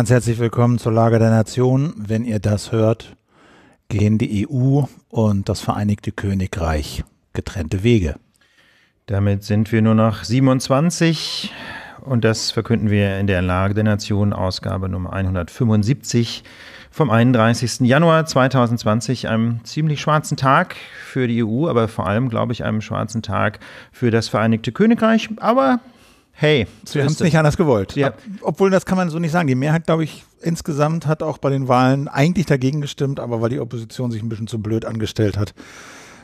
ganz herzlich willkommen zur Lage der Nation. Wenn ihr das hört, gehen die EU und das Vereinigte Königreich getrennte Wege. Damit sind wir nur noch 27 und das verkünden wir in der Lage der Nation, Ausgabe Nummer 175 vom 31. Januar 2020, einem ziemlich schwarzen Tag für die EU, aber vor allem, glaube ich, einem schwarzen Tag für das Vereinigte Königreich. Aber hey, so haben es nicht anders gewollt. Ja. Obwohl, das kann man so nicht sagen. Die Mehrheit, glaube ich, insgesamt hat auch bei den Wahlen eigentlich dagegen gestimmt, aber weil die Opposition sich ein bisschen zu blöd angestellt hat,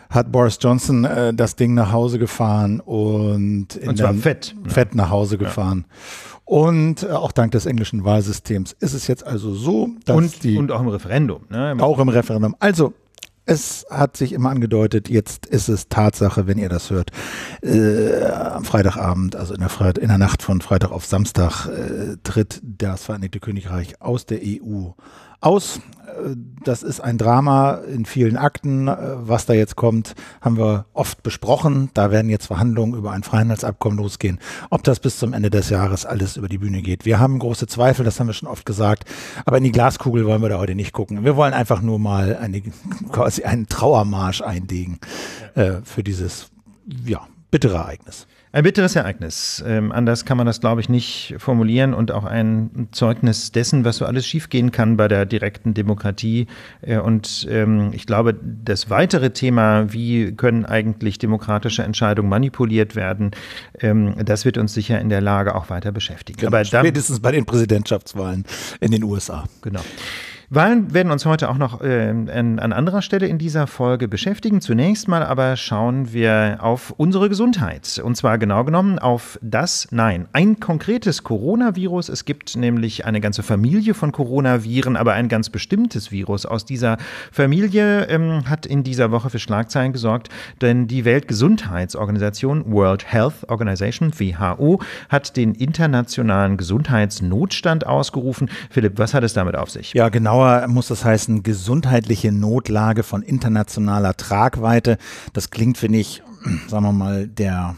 hat Boris Johnson äh, das Ding nach Hause gefahren und, in und zwar fett. Fett nach Hause gefahren. Ja. Und äh, auch dank des englischen Wahlsystems ist es jetzt also so, dass und, die. Und auch im Referendum. Ne? Auch im Referendum. Also, es hat sich immer angedeutet, jetzt ist es Tatsache, wenn ihr das hört, äh, am Freitagabend, also in der, Fre in der, Nacht von Freitag auf Samstag, äh, tritt das Vereinigte Königreich aus der EU aus. Äh, das ist ein Drama in vielen Akten. Äh, was da jetzt kommt, haben wir oft besprochen. Da werden jetzt Verhandlungen über ein Freihandelsabkommen losgehen. Ob das bis zum Ende des Jahres alles über die Bühne geht. Wir haben große Zweifel, das haben wir schon oft gesagt. Aber in die Glaskugel wollen wir da heute nicht gucken. Wir wollen einfach nur mal eine, quasi einen Trauermarsch einlegen äh, für dieses ja, bittere Ereignis. Ein bitteres Ereignis. Ähm, anders kann man das, glaube ich, nicht formulieren und auch ein Zeugnis dessen, was so alles schiefgehen kann bei der direkten Demokratie. Äh, und ähm, ich glaube, das weitere Thema, wie können eigentlich demokratische Entscheidungen manipuliert werden, ähm, das wird uns sicher in der Lage auch weiter beschäftigen. Genau, Aber dann, spätestens bei den Präsidentschaftswahlen in den USA. Genau. Wahlen werden uns heute auch noch äh, an, an anderer Stelle in dieser Folge beschäftigen. Zunächst mal aber schauen wir auf unsere Gesundheit. Und zwar genau genommen auf das, nein, ein konkretes Coronavirus. Es gibt nämlich eine ganze Familie von Coronaviren, aber ein ganz bestimmtes Virus aus dieser Familie ähm, hat in dieser Woche für Schlagzeilen gesorgt, denn die Weltgesundheitsorganisation World Health Organization, WHO, hat den internationalen Gesundheitsnotstand ausgerufen. Philipp, was hat es damit auf sich? Ja, genau genauer muss das heißen, gesundheitliche Notlage von internationaler Tragweite. Das klingt, finde ich, sagen wir mal, der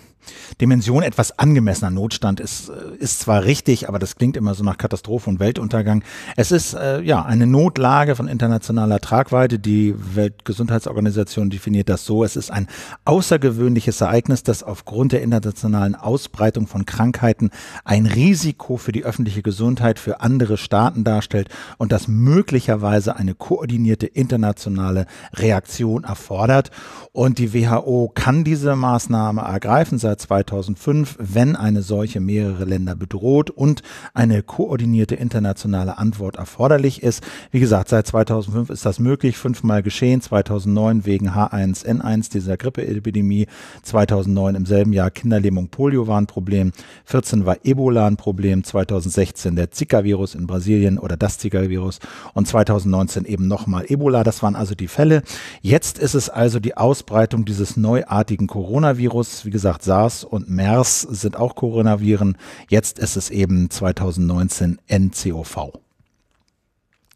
Dimension etwas angemessener Notstand ist, äh, ist zwar richtig, aber das klingt immer so nach Katastrophe und Weltuntergang. Es ist äh, ja eine Notlage von internationaler Tragweite. Die Weltgesundheitsorganisation definiert das so. Es ist ein außergewöhnliches Ereignis, das aufgrund der internationalen Ausbreitung von Krankheiten ein Risiko für die öffentliche Gesundheit für andere Staaten darstellt und das möglicherweise eine koordinierte internationale Reaktion erfordert. Und die WHO kann diese Maßnahme ergreifen seit 2005, wenn eine solche mehrere Länder bedroht und eine koordinierte internationale Antwort erforderlich ist. Wie gesagt, seit 2005 ist das möglich, fünfmal geschehen, 2009 wegen H1N1 dieser Grippeepidemie, 2009 im selben Jahr Kinderlähmung Polio war ein Problem, 14 war Ebola ein Problem, 2016 der Zika-Virus in Brasilien oder das Zika-Virus und 2019 eben nochmal Ebola. Das waren also die Fälle. Jetzt ist es also die Ausbreitung dieses neuartigen Coronavirus, wie gesagt SARS SARS und MERS sind auch Coronaviren. Jetzt ist es eben 2019 NCOV.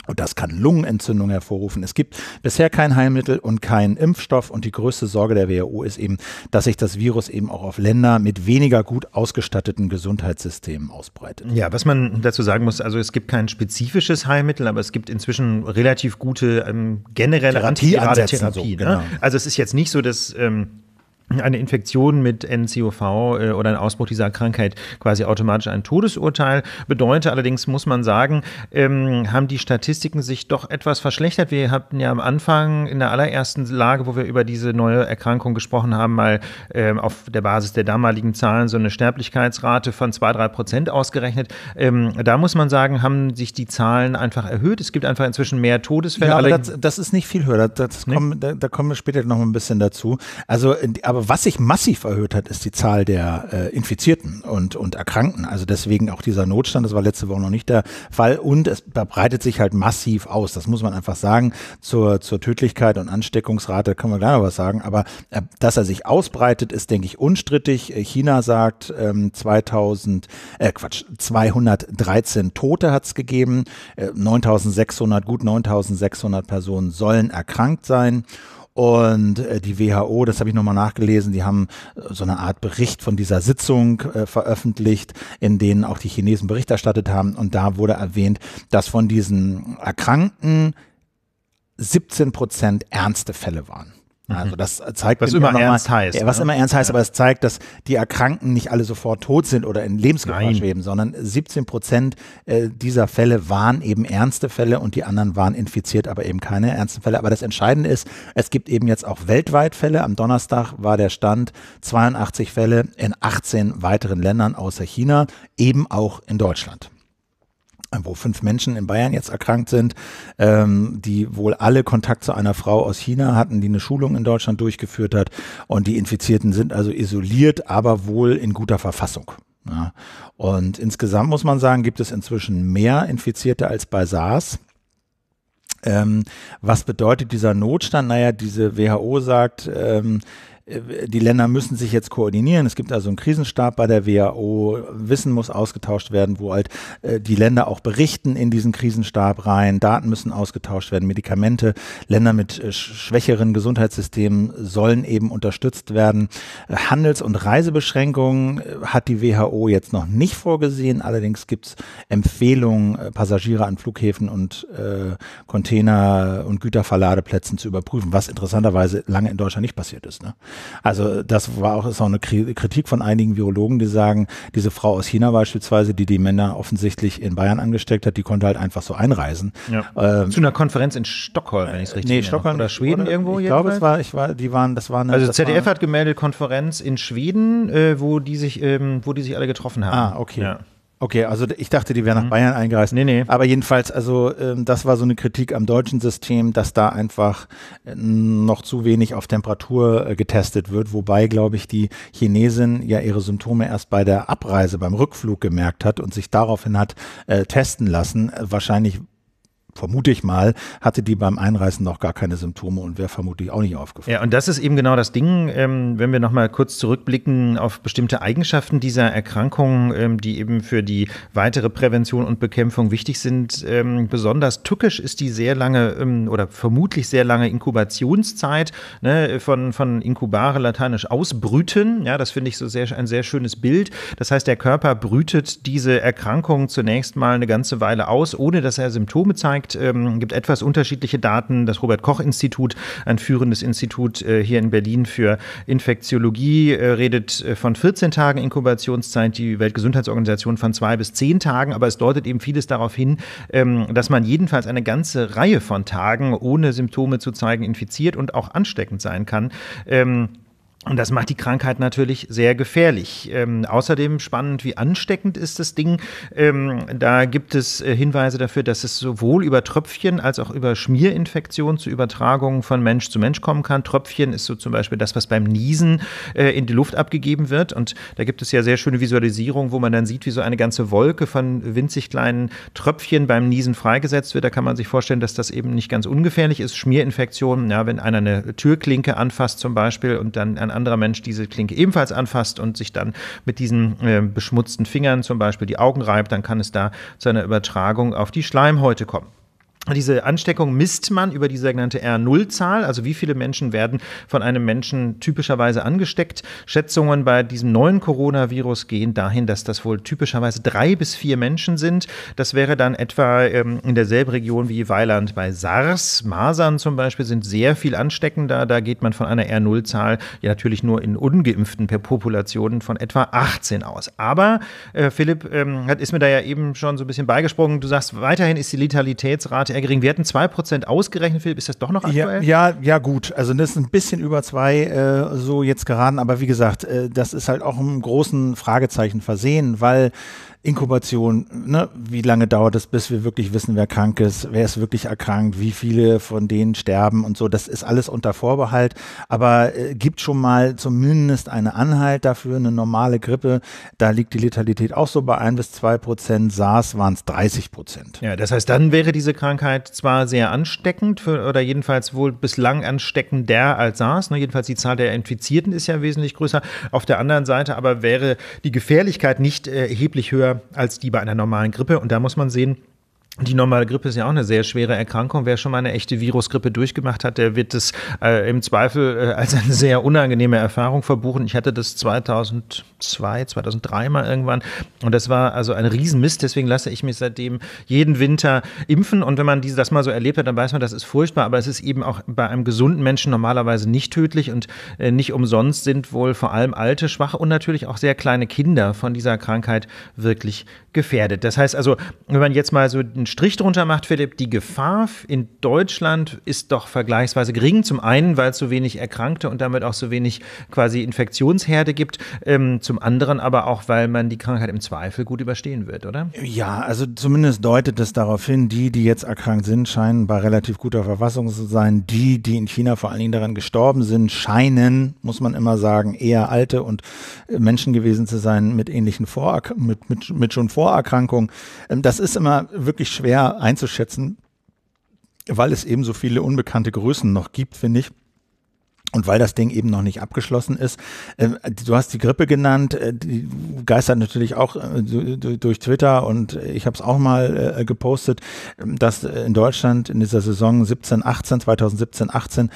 Und das kann Lungenentzündung hervorrufen. Es gibt bisher kein Heilmittel und keinen Impfstoff. Und die größte Sorge der WHO ist eben, dass sich das Virus eben auch auf Länder mit weniger gut ausgestatteten Gesundheitssystemen ausbreitet. Ja, was man dazu sagen muss, also es gibt kein spezifisches Heilmittel, aber es gibt inzwischen relativ gute ähm, generelle Therapieansätze. Therapie, so, ne? Genau. Also es ist jetzt nicht so, dass ähm, eine Infektion mit NCOV äh, oder ein Ausbruch dieser Krankheit quasi automatisch ein Todesurteil. Bedeutet allerdings, muss man sagen, ähm, haben die Statistiken sich doch etwas verschlechtert. Wir hatten ja am Anfang in der allerersten Lage, wo wir über diese neue Erkrankung gesprochen haben, mal ähm, auf der Basis der damaligen Zahlen so eine Sterblichkeitsrate von 2-3 Prozent ausgerechnet. Ähm, da muss man sagen, haben sich die Zahlen einfach erhöht. Es gibt einfach inzwischen mehr Todesfälle. Ja, aber das, das ist nicht viel höher. Das, das nee? kommen, da, da, kommen wir später noch ein bisschen dazu. Also, aber was sich massiv erhöht hat, ist die Zahl der äh, Infizierten und, und Erkrankten. Also deswegen auch dieser Notstand, das war letzte Woche noch nicht der Fall. Und es verbreitet sich halt massiv aus. Das muss man einfach sagen. Zur, zur Tödlichkeit und Ansteckungsrate kann man gleich noch was sagen. Aber äh, dass er sich ausbreitet, ist, denke ich, unstrittig. Äh, China sagt ähm, 2000, äh, Quatsch, 213 Tote hat es gegeben. Äh, 9600, gut 9600 Personen sollen erkrankt sein. Und äh, die WHO, das habe ich nochmal nachgelesen, die haben äh, so eine Art Bericht von dieser Sitzung äh, veröffentlicht, in denen auch die Chinesen Bericht erstattet haben. Und da wurde erwähnt, dass von diesen Erkrankten 17 Prozent ernste Fälle waren. Also mhm. das zeigt was immer ernst mal, heißt. was ne? immer ernst heißt, ja. aber es zeigt, dass die Erkrankten nicht alle sofort tot sind oder in Lebensgefahr Nein. schweben, sondern 17 Prozent äh, dieser Fälle waren eben ernste Fälle und die anderen waren infiziert, aber eben keine ernsten Fälle. Aber das Entscheidende ist, es gibt eben jetzt auch weltweit Fälle. Am Donnerstag war der Stand 82 Fälle in 18 weiteren Ländern außer China, eben auch in Deutschland wo fünf Menschen in Bayern jetzt erkrankt sind, ähm, die wohl alle Kontakt zu einer Frau aus China hatten, die eine Schulung in Deutschland durchgeführt hat. Und die Infizierten sind also isoliert, aber wohl in guter Verfassung. Ja. Und insgesamt muss man sagen, gibt es inzwischen mehr Infizierte als bei SARS. Ähm, was bedeutet dieser Notstand? Naja, diese WHO sagt, ähm, äh, die Länder müssen sich jetzt koordinieren. Es gibt also einen Krisenstab bei der WHO. Wissen muss ausgetauscht werden, wo halt äh, die Länder auch berichten in diesen Krisenstab rein. Daten müssen ausgetauscht werden, Medikamente. Länder mit äh, schwächeren Gesundheitssystemen sollen eben unterstützt werden. Äh, Handels- und Reisebeschränkungen äh, hat die WHO jetzt noch nicht vorgesehen. Allerdings gibt es Empfehlungen, Passagiere an Flughäfen und Container- und Güterverladeplätzen zu überprüfen, was interessanterweise lange in Deutschland nicht passiert ist. Ne? Also das war auch, ist auch eine Kritik von einigen Virologen, die sagen, diese Frau aus China beispielsweise, die die Männer offensichtlich in Bayern angesteckt hat, die konnte halt einfach so einreisen. Ja. Ähm, Zu einer Konferenz in Stockholm, wenn ich es richtig nee, Stockholm oder Schweden oder, irgendwo. Ich glaube, es war, ich war, die waren, das war eine. Also ZDF war, hat gemeldet Konferenz in Schweden, äh, wo die sich, ähm, wo die sich alle getroffen haben. Ah, okay. Ja. Okay, also ich dachte, die wäre nach mhm. Bayern eingereist. Nee, nee. Aber jedenfalls, also ähm, das war so eine Kritik am deutschen System, dass da einfach äh, noch zu wenig auf Temperatur äh, getestet wird, wobei, glaube ich, die Chinesin ja ihre Symptome erst bei der Abreise, beim Rückflug gemerkt hat und sich daraufhin hat äh, testen lassen. Äh, wahrscheinlich vermute ich mal, hatte die beim Einreißen noch gar keine Symptome und wäre vermutlich auch nicht aufgefallen. Ja, und das ist eben genau das Ding, ähm, wenn wir nochmal kurz zurückblicken auf bestimmte Eigenschaften dieser Erkrankung, ähm, die eben für die weitere Prävention und Bekämpfung wichtig sind. Ähm, besonders tückisch ist die sehr lange ähm, oder vermutlich sehr lange Inkubationszeit ne, von, von Inkubare, lateinisch ausbrüten. Ja, das finde ich so sehr, ein sehr schönes Bild. Das heißt, der Körper brütet diese Erkrankung zunächst mal eine ganze Weile aus, ohne dass er Symptome zeigt zeigt, ähm, gibt etwas unterschiedliche Daten. Das Robert-Koch-Institut, ein führendes Institut äh, hier in Berlin für Infektiologie, äh, redet äh, von 14 Tagen Inkubationszeit, die Weltgesundheitsorganisation von zwei bis zehn Tagen, aber es deutet eben vieles darauf hin, ähm, dass man jedenfalls eine ganze Reihe von Tagen ohne Symptome zu zeigen infiziert und auch ansteckend sein kann. Ähm, und das macht die Krankheit natürlich sehr gefährlich. Ähm, außerdem spannend, wie ansteckend ist das Ding. Ähm, da gibt es äh, Hinweise dafür, dass es sowohl über Tröpfchen als auch über Schmierinfektionen zu Übertragungen von Mensch zu Mensch kommen kann. Tröpfchen ist so zum Beispiel das, was beim Niesen äh, in die Luft abgegeben wird. Und da gibt es ja sehr schöne Visualisierungen, wo man dann sieht, wie so eine ganze Wolke von winzig kleinen Tröpfchen beim Niesen freigesetzt wird. Da kann man sich vorstellen, dass das eben nicht ganz ungefährlich ist. Schmierinfektionen, ja, wenn einer eine Türklinke anfasst zum Beispiel und dann an anderer Mensch diese Klinke ebenfalls anfasst und sich dann mit diesen äh, beschmutzten Fingern zum Beispiel die Augen reibt, dann kann es da zu einer Übertragung auf die Schleimhäute kommen. Diese Ansteckung misst man über die sogenannte R0-Zahl, also wie viele Menschen werden von einem Menschen typischerweise angesteckt. Schätzungen bei diesem neuen Coronavirus gehen dahin, dass das wohl typischerweise drei bis vier Menschen sind. Das wäre dann etwa ähm, in derselben Region wie Weiland bei SARS. Masern zum Beispiel sind sehr viel ansteckender. Da geht man von einer R0-Zahl ja natürlich nur in ungeimpften per Populationen von etwa 18 aus. Aber äh, Philipp ähm, hat, ist mir da ja eben schon so ein bisschen beigesprungen. Du sagst, weiterhin ist die Letalitätsrate sagte gering. Wir hatten 2% ausgerechnet, Philipp. Ist das doch noch aktuell? Ja, ja, ja, gut. Also das ist ein bisschen über 2 äh, so jetzt geraten. Aber wie gesagt, äh, das ist halt auch im großen Fragezeichen versehen, weil Inkubation, ne? wie lange dauert es, bis wir wirklich wissen, wer krank ist, wer ist wirklich erkrankt, wie viele von denen sterben und so. Das ist alles unter Vorbehalt, aber äh, gibt schon mal zumindest eine Anhalt dafür, eine normale Grippe. Da liegt die Letalität auch so bei 1 bis 2 Prozent. SARS waren es 30 Prozent. Ja, das heißt, dann wäre diese Krankheit zwar sehr ansteckend für, oder jedenfalls wohl bislang ansteckender als SARS. Ne? Jedenfalls die Zahl der Infizierten ist ja wesentlich größer. Auf der anderen Seite aber wäre die Gefährlichkeit nicht äh, erheblich höher als die bei einer normalen Grippe. Und da muss man sehen, die normale Grippe ist ja auch eine sehr schwere Erkrankung. Wer schon mal eine echte Virusgrippe durchgemacht hat, der wird es äh, im Zweifel äh, als eine sehr unangenehme Erfahrung verbuchen. Ich hatte das 2002, 2003 mal irgendwann und das war also ein Riesenmist. Deswegen lasse ich mich seitdem jeden Winter impfen und wenn man das mal so erlebt hat, dann weiß man, das ist furchtbar, aber es ist eben auch bei einem gesunden Menschen normalerweise nicht tödlich und äh, nicht umsonst sind wohl vor allem alte, schwache und natürlich auch sehr kleine Kinder von dieser Krankheit wirklich gefährdet. Das heißt also, wenn man jetzt mal so einen Strich drunter macht, Philipp, die Gefahr in Deutschland ist doch vergleichsweise gering. Zum einen, weil es so wenig Erkrankte und damit auch so wenig quasi Infektionsherde gibt. Ähm, zum anderen aber auch, weil man die Krankheit im Zweifel gut überstehen wird, oder? Ja, also zumindest deutet es darauf hin, die, die jetzt erkrankt sind, scheinen bei relativ guter Verfassung zu sein. Die, die in China vor allen Dingen daran gestorben sind, scheinen, muss man immer sagen, eher alte und äh, Menschen gewesen zu sein mit ähnlichen Vorerkrankungen, mit, mit, mit schon Vorerkrankungen. Ähm, das ist immer wirklich schwer einzuschätzen, weil es eben so viele unbekannte Größen noch gibt, finde ich. Und weil das Ding eben noch nicht abgeschlossen ist, äh, du hast die Grippe genannt, äh, die geistert natürlich auch äh, durch Twitter und ich habe es auch mal äh, gepostet, dass in Deutschland in dieser Saison 17, 18, 2017, 18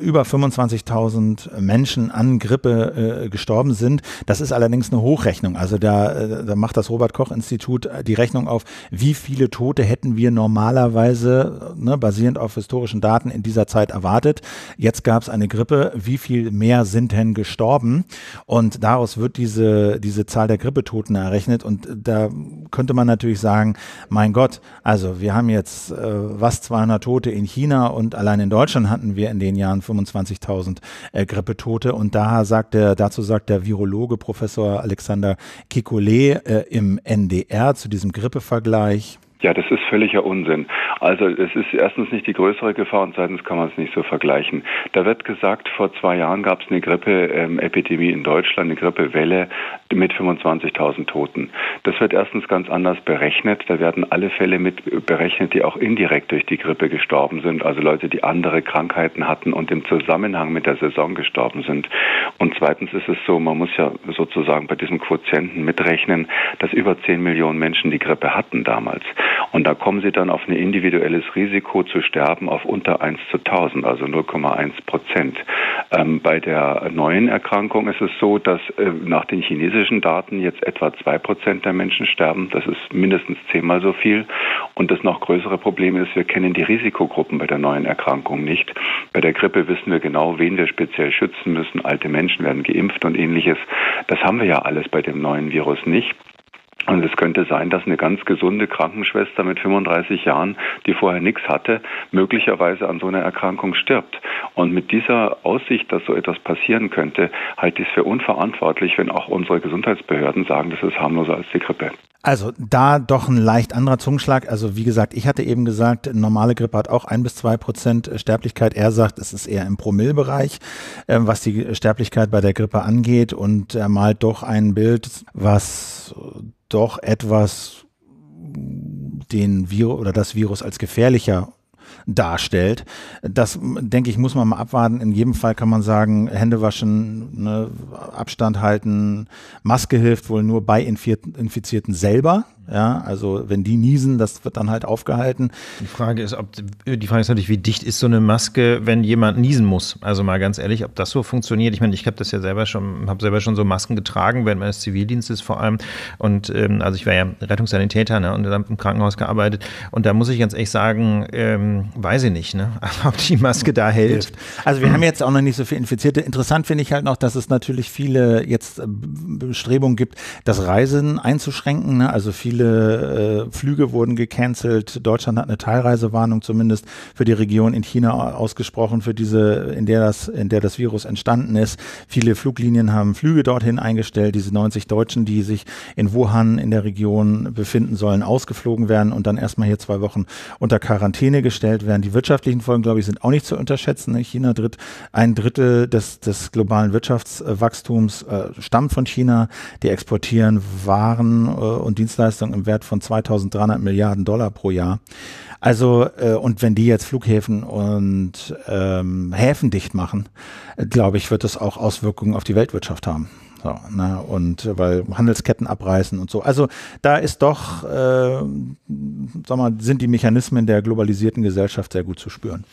über 25.000 Menschen an Grippe äh, gestorben sind. Das ist allerdings eine Hochrechnung. Also da, äh, da macht das Robert Koch Institut die Rechnung auf, wie viele Tote hätten wir normalerweise, ne, basierend auf historischen Daten, in dieser Zeit erwartet. Jetzt gab es eine Grippe wie viel mehr sind denn gestorben? Und daraus wird diese, diese Zahl der Grippetoten errechnet. Und da könnte man natürlich sagen, mein Gott, also wir haben jetzt äh, was 200 Tote in China und allein in Deutschland hatten wir in den Jahren 25.000 äh, Grippetote. Und da sagt der, dazu sagt der Virologe Professor Alexander Kikole äh, im NDR zu diesem Grippevergleich. Ja, das ist völliger Unsinn. Also es ist erstens nicht die größere Gefahr und zweitens kann man es nicht so vergleichen. Da wird gesagt, vor zwei Jahren gab es eine Grippeepidemie in Deutschland, eine Grippewelle mit 25.000 Toten. Das wird erstens ganz anders berechnet. Da werden alle Fälle mit berechnet, die auch indirekt durch die Grippe gestorben sind, also Leute, die andere Krankheiten hatten und im Zusammenhang mit der Saison gestorben sind. Und zweitens ist es so, man muss ja sozusagen bei diesem Quotienten mitrechnen, dass über 10 Millionen Menschen die Grippe hatten damals. Und da kommen sie dann auf ein individuelles Risiko zu sterben auf unter 1 zu 1000, also 0,1 Prozent. Ähm, bei der neuen Erkrankung ist es so, dass äh, nach den chinesischen chinesischen Daten jetzt etwa zwei Prozent der Menschen sterben. Das ist mindestens zehnmal so viel. Und das noch größere Problem ist, wir kennen die Risikogruppen bei der neuen Erkrankung nicht. Bei der Grippe wissen wir genau, wen wir speziell schützen müssen. Alte Menschen werden geimpft und ähnliches. Das haben wir ja alles bei dem neuen Virus nicht. Und es könnte sein, dass eine ganz gesunde Krankenschwester mit 35 Jahren, die vorher nichts hatte, möglicherweise an so einer Erkrankung stirbt. Und mit dieser Aussicht, dass so etwas passieren könnte, halte ich es für unverantwortlich, wenn auch unsere Gesundheitsbehörden sagen, das ist harmloser als die Grippe. Also da doch ein leicht anderer Zungenschlag. Also wie gesagt, ich hatte eben gesagt, normale Grippe hat auch ein bis zwei Prozent Sterblichkeit. Er sagt, es ist eher im Promillbereich, äh, was die Sterblichkeit bei der Grippe angeht. Und er malt doch ein Bild, was doch etwas den Virus oder das Virus als gefährlicher darstellt. Das, denke ich, muss man mal abwarten. In jedem Fall kann man sagen, Hände waschen, ne, Abstand halten, Maske hilft wohl nur bei Infizierten selber. Ja, also wenn die niesen, das wird dann halt aufgehalten. Die Frage ist, ob die Frage ist natürlich, wie dicht ist so eine Maske, wenn jemand niesen muss? Also mal ganz ehrlich, ob das so funktioniert. Ich meine, ich habe das ja selber schon, habe selber schon so Masken getragen während meines Zivildienstes vor allem. Und ähm, also ich war ja Rettungssanitäter ne, und dann im Krankenhaus gearbeitet. Und da muss ich ganz ehrlich sagen, ähm, weiß ich nicht, ne? ob die Maske da hält. Also wir haben jetzt auch noch nicht so viele Infizierte. Interessant finde ich halt noch, dass es natürlich viele jetzt äh, Bestrebungen gibt, das Reisen einzuschränken. Ne? Also viele viele äh, Flüge wurden gecancelt. Deutschland hat eine Teilreisewarnung zumindest für die Region in China ausgesprochen, für diese, in der das, in der das Virus entstanden ist. Viele Fluglinien haben Flüge dorthin eingestellt. Diese 90 Deutschen, die sich in Wuhan in der Region befinden sollen, ausgeflogen werden und dann erstmal hier zwei Wochen unter Quarantäne gestellt werden. Die wirtschaftlichen Folgen, glaube ich, sind auch nicht zu unterschätzen. Ne? China dritt ein Drittel des, des globalen Wirtschaftswachstums äh, stammt von China. Die exportieren Waren äh, und Dienstleistungen Größenordnung im Wert von 2300 Milliarden Dollar pro Jahr. Also, äh, und wenn die jetzt Flughäfen und ähm, Häfen dicht machen, äh, glaube ich, wird das auch Auswirkungen auf die Weltwirtschaft haben. So, ne, und weil Handelsketten abreißen und so. Also da ist doch, äh, sag mal, sind die Mechanismen der globalisierten Gesellschaft sehr gut zu spüren.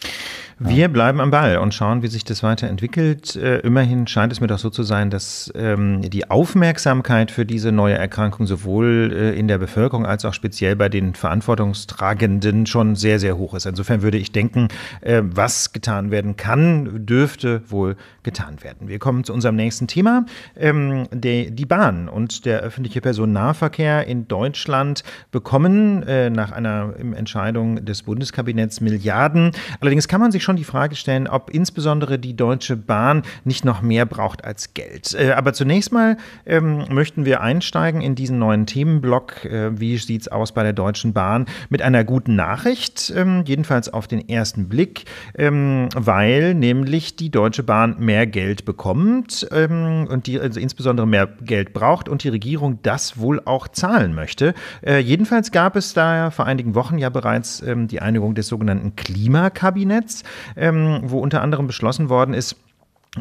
Wir bleiben am Ball und schauen, wie sich das weiterentwickelt. Äh, immerhin scheint es mir doch so zu sein, dass ähm, die Aufmerksamkeit für diese neue Erkrankung sowohl äh, in der Bevölkerung als auch speziell bei den Verantwortungstragenden schon sehr, sehr hoch ist. Insofern würde ich denken, äh, was getan werden kann, dürfte wohl getan werden. Wir kommen zu unserem nächsten Thema, ähm, die, die Bahn und der öffentliche Personennahverkehr in Deutschland bekommen äh, nach einer Entscheidung des Bundeskabinetts Milliarden. Allerdings kann man sich schon die Frage stellen, ob insbesondere die Deutsche Bahn nicht noch mehr braucht als Geld. Äh, aber zunächst mal ähm, möchten wir einsteigen in diesen neuen Themenblock. Äh, wie sieht es aus bei der Deutschen Bahn? Mit einer guten Nachricht, ähm, jedenfalls auf den ersten Blick, ähm, weil nämlich die Deutsche Bahn mehr mehr Geld bekommt ähm, und die also insbesondere mehr Geld braucht und die Regierung das wohl auch zahlen möchte. Äh, jedenfalls gab es da vor einigen Wochen ja bereits ähm, die Einigung des sogenannten Klimakabinetts, ähm, wo unter anderem beschlossen worden ist,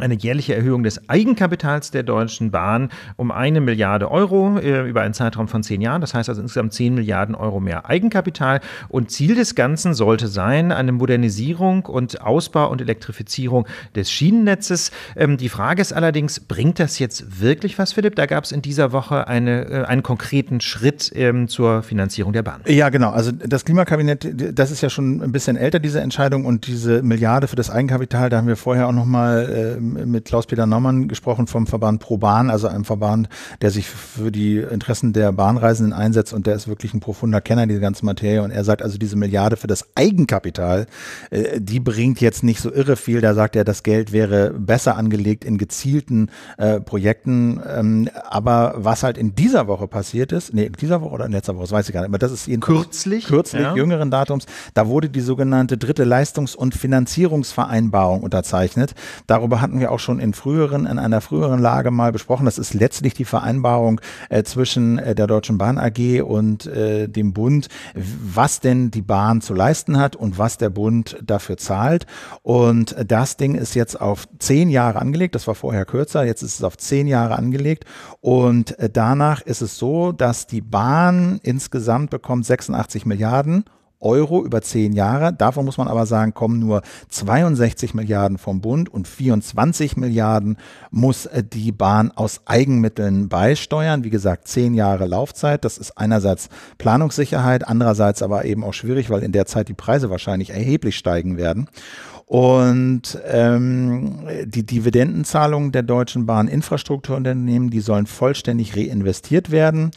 eine jährliche Erhöhung des Eigenkapitals der Deutschen Bahn um eine Milliarde Euro äh, über einen Zeitraum von zehn Jahren. Das heißt also insgesamt zehn Milliarden Euro mehr Eigenkapital. Und Ziel des Ganzen sollte sein, eine Modernisierung und Ausbau und Elektrifizierung des Schienennetzes. Ähm, die Frage ist allerdings, bringt das jetzt wirklich was, Philipp? Da gab es in dieser Woche eine, äh, einen konkreten Schritt ähm, zur Finanzierung der Bahn. Ja, genau. Also das Klimakabinett, das ist ja schon ein bisschen älter, diese Entscheidung und diese Milliarde für das Eigenkapital, da haben wir vorher auch nochmal äh, mit Klaus-Peter Naumann gesprochen vom Verband ProBahn, also einem Verband, der sich für die Interessen der Bahnreisenden einsetzt und der ist wirklich ein profunder Kenner dieser ganzen Materie. Und er sagt also, diese Milliarde für das Eigenkapital, äh, die bringt jetzt nicht so irre viel. Da sagt er, das Geld wäre besser angelegt in gezielten äh, Projekten. Ähm, aber was halt in dieser Woche passiert ist, nee, in dieser Woche oder in letzter Woche, das weiß ich gar nicht, aber das ist jedenfalls kürzlich, kürzlich ja. jüngeren Datums, da wurde die sogenannte dritte Leistungs- und Finanzierungsvereinbarung unterzeichnet. Darüber hatten hatten wir auch schon in früheren, in einer früheren Lage mal besprochen. Das ist letztlich die Vereinbarung äh, zwischen äh, der Deutschen Bahn AG und äh, dem Bund, was denn die Bahn zu leisten hat und was der Bund dafür zahlt. Und das Ding ist jetzt auf zehn Jahre angelegt. Das war vorher kürzer. Jetzt ist es auf zehn Jahre angelegt. Und äh, danach ist es so, dass die Bahn insgesamt bekommt 86 Milliarden Euro über zehn Jahre. Davon muss man aber sagen, kommen nur 62 Milliarden vom Bund und 24 Milliarden muss äh, die Bahn aus Eigenmitteln beisteuern. Wie gesagt, zehn Jahre Laufzeit. Das ist einerseits Planungssicherheit, andererseits aber eben auch schwierig, weil in der Zeit die Preise wahrscheinlich erheblich steigen werden. Und ähm, die Dividendenzahlungen der Deutschen Bahn Infrastrukturunternehmen, die sollen vollständig reinvestiert werden.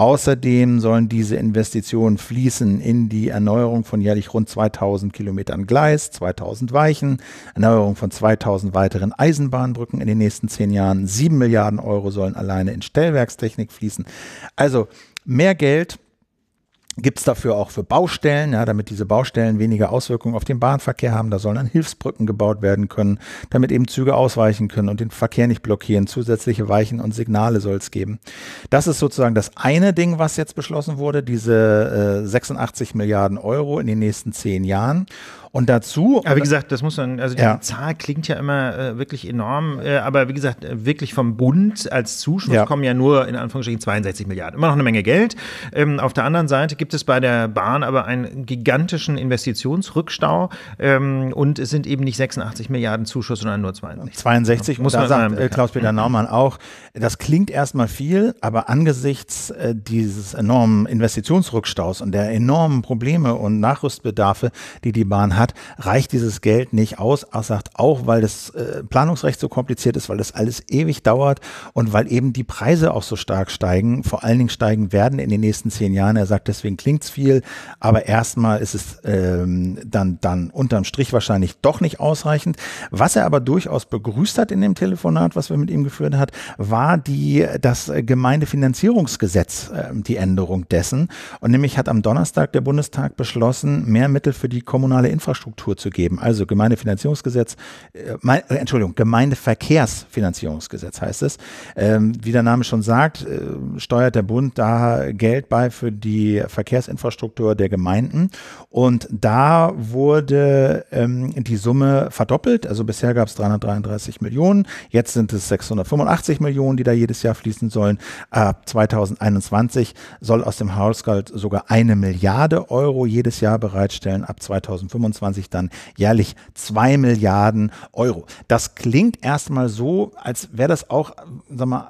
Außerdem sollen diese Investitionen fließen in die Erneuerung von jährlich rund 2000 Kilometern Gleis, 2000 Weichen, Erneuerung von 2000 weiteren Eisenbahnbrücken in den nächsten zehn Jahren. Sieben Milliarden Euro sollen alleine in Stellwerkstechnik fließen. Also mehr Geld Gibt es dafür auch für Baustellen, ja, damit diese Baustellen weniger Auswirkungen auf den Bahnverkehr haben. Da sollen dann Hilfsbrücken gebaut werden können, damit eben Züge ausweichen können und den Verkehr nicht blockieren. Zusätzliche Weichen und Signale soll es geben. Das ist sozusagen das eine Ding, was jetzt beschlossen wurde, diese äh, 86 Milliarden Euro in den nächsten zehn Jahren. Und dazu. Aber wie gesagt, das muss man, also die ja. Zahl klingt ja immer äh, wirklich enorm, äh, aber wie gesagt, äh, wirklich vom Bund als Zuschuss ja. kommen ja nur in Anführungsstrichen 62 Milliarden. Immer noch eine Menge Geld. Ähm, auf der anderen Seite gibt es bei der Bahn aber einen gigantischen Investitionsrückstau ähm, und es sind eben nicht 86 Milliarden Zuschuss, sondern nur 62. 62, muss man sagen, äh, Klaus-Peter mhm. Naumann auch. Das klingt erstmal viel, aber angesichts äh, dieses enormen Investitionsrückstaus und der enormen Probleme und Nachrüstbedarfe, die die Bahn hat, hat, reicht dieses Geld nicht aus. Er sagt auch, weil das äh, Planungsrecht so kompliziert ist, weil das alles ewig dauert und weil eben die Preise auch so stark steigen, vor allen Dingen steigen werden in den nächsten zehn Jahren. Er sagt, deswegen klingt es viel, aber erstmal ist es ähm, dann, dann unterm Strich wahrscheinlich doch nicht ausreichend. Was er aber durchaus begrüßt hat in dem Telefonat, was wir mit ihm geführt hat, war die, das Gemeindefinanzierungsgesetz, äh, die Änderung dessen. Und nämlich hat am Donnerstag der Bundestag beschlossen, mehr Mittel für die kommunale Infrastruktur Infrastruktur zu geben. Also Gemeindefinanzierungsgesetz, äh, äh, Entschuldigung, Gemeindeverkehrsfinanzierungsgesetz heißt es. Ähm, wie der Name schon sagt, äh, steuert der Bund da Geld bei für die Verkehrsinfrastruktur der Gemeinden. Und da wurde ähm, die Summe verdoppelt. Also bisher gab es 333 Millionen. Jetzt sind es 685 Millionen, die da jedes Jahr fließen sollen. Ab 2021 soll aus dem Haushalt sogar eine Milliarde Euro jedes Jahr bereitstellen. Ab 2025 2024 dann jährlich 2 Milliarden Euro. Das klingt erstmal so, als wäre das auch sag mal,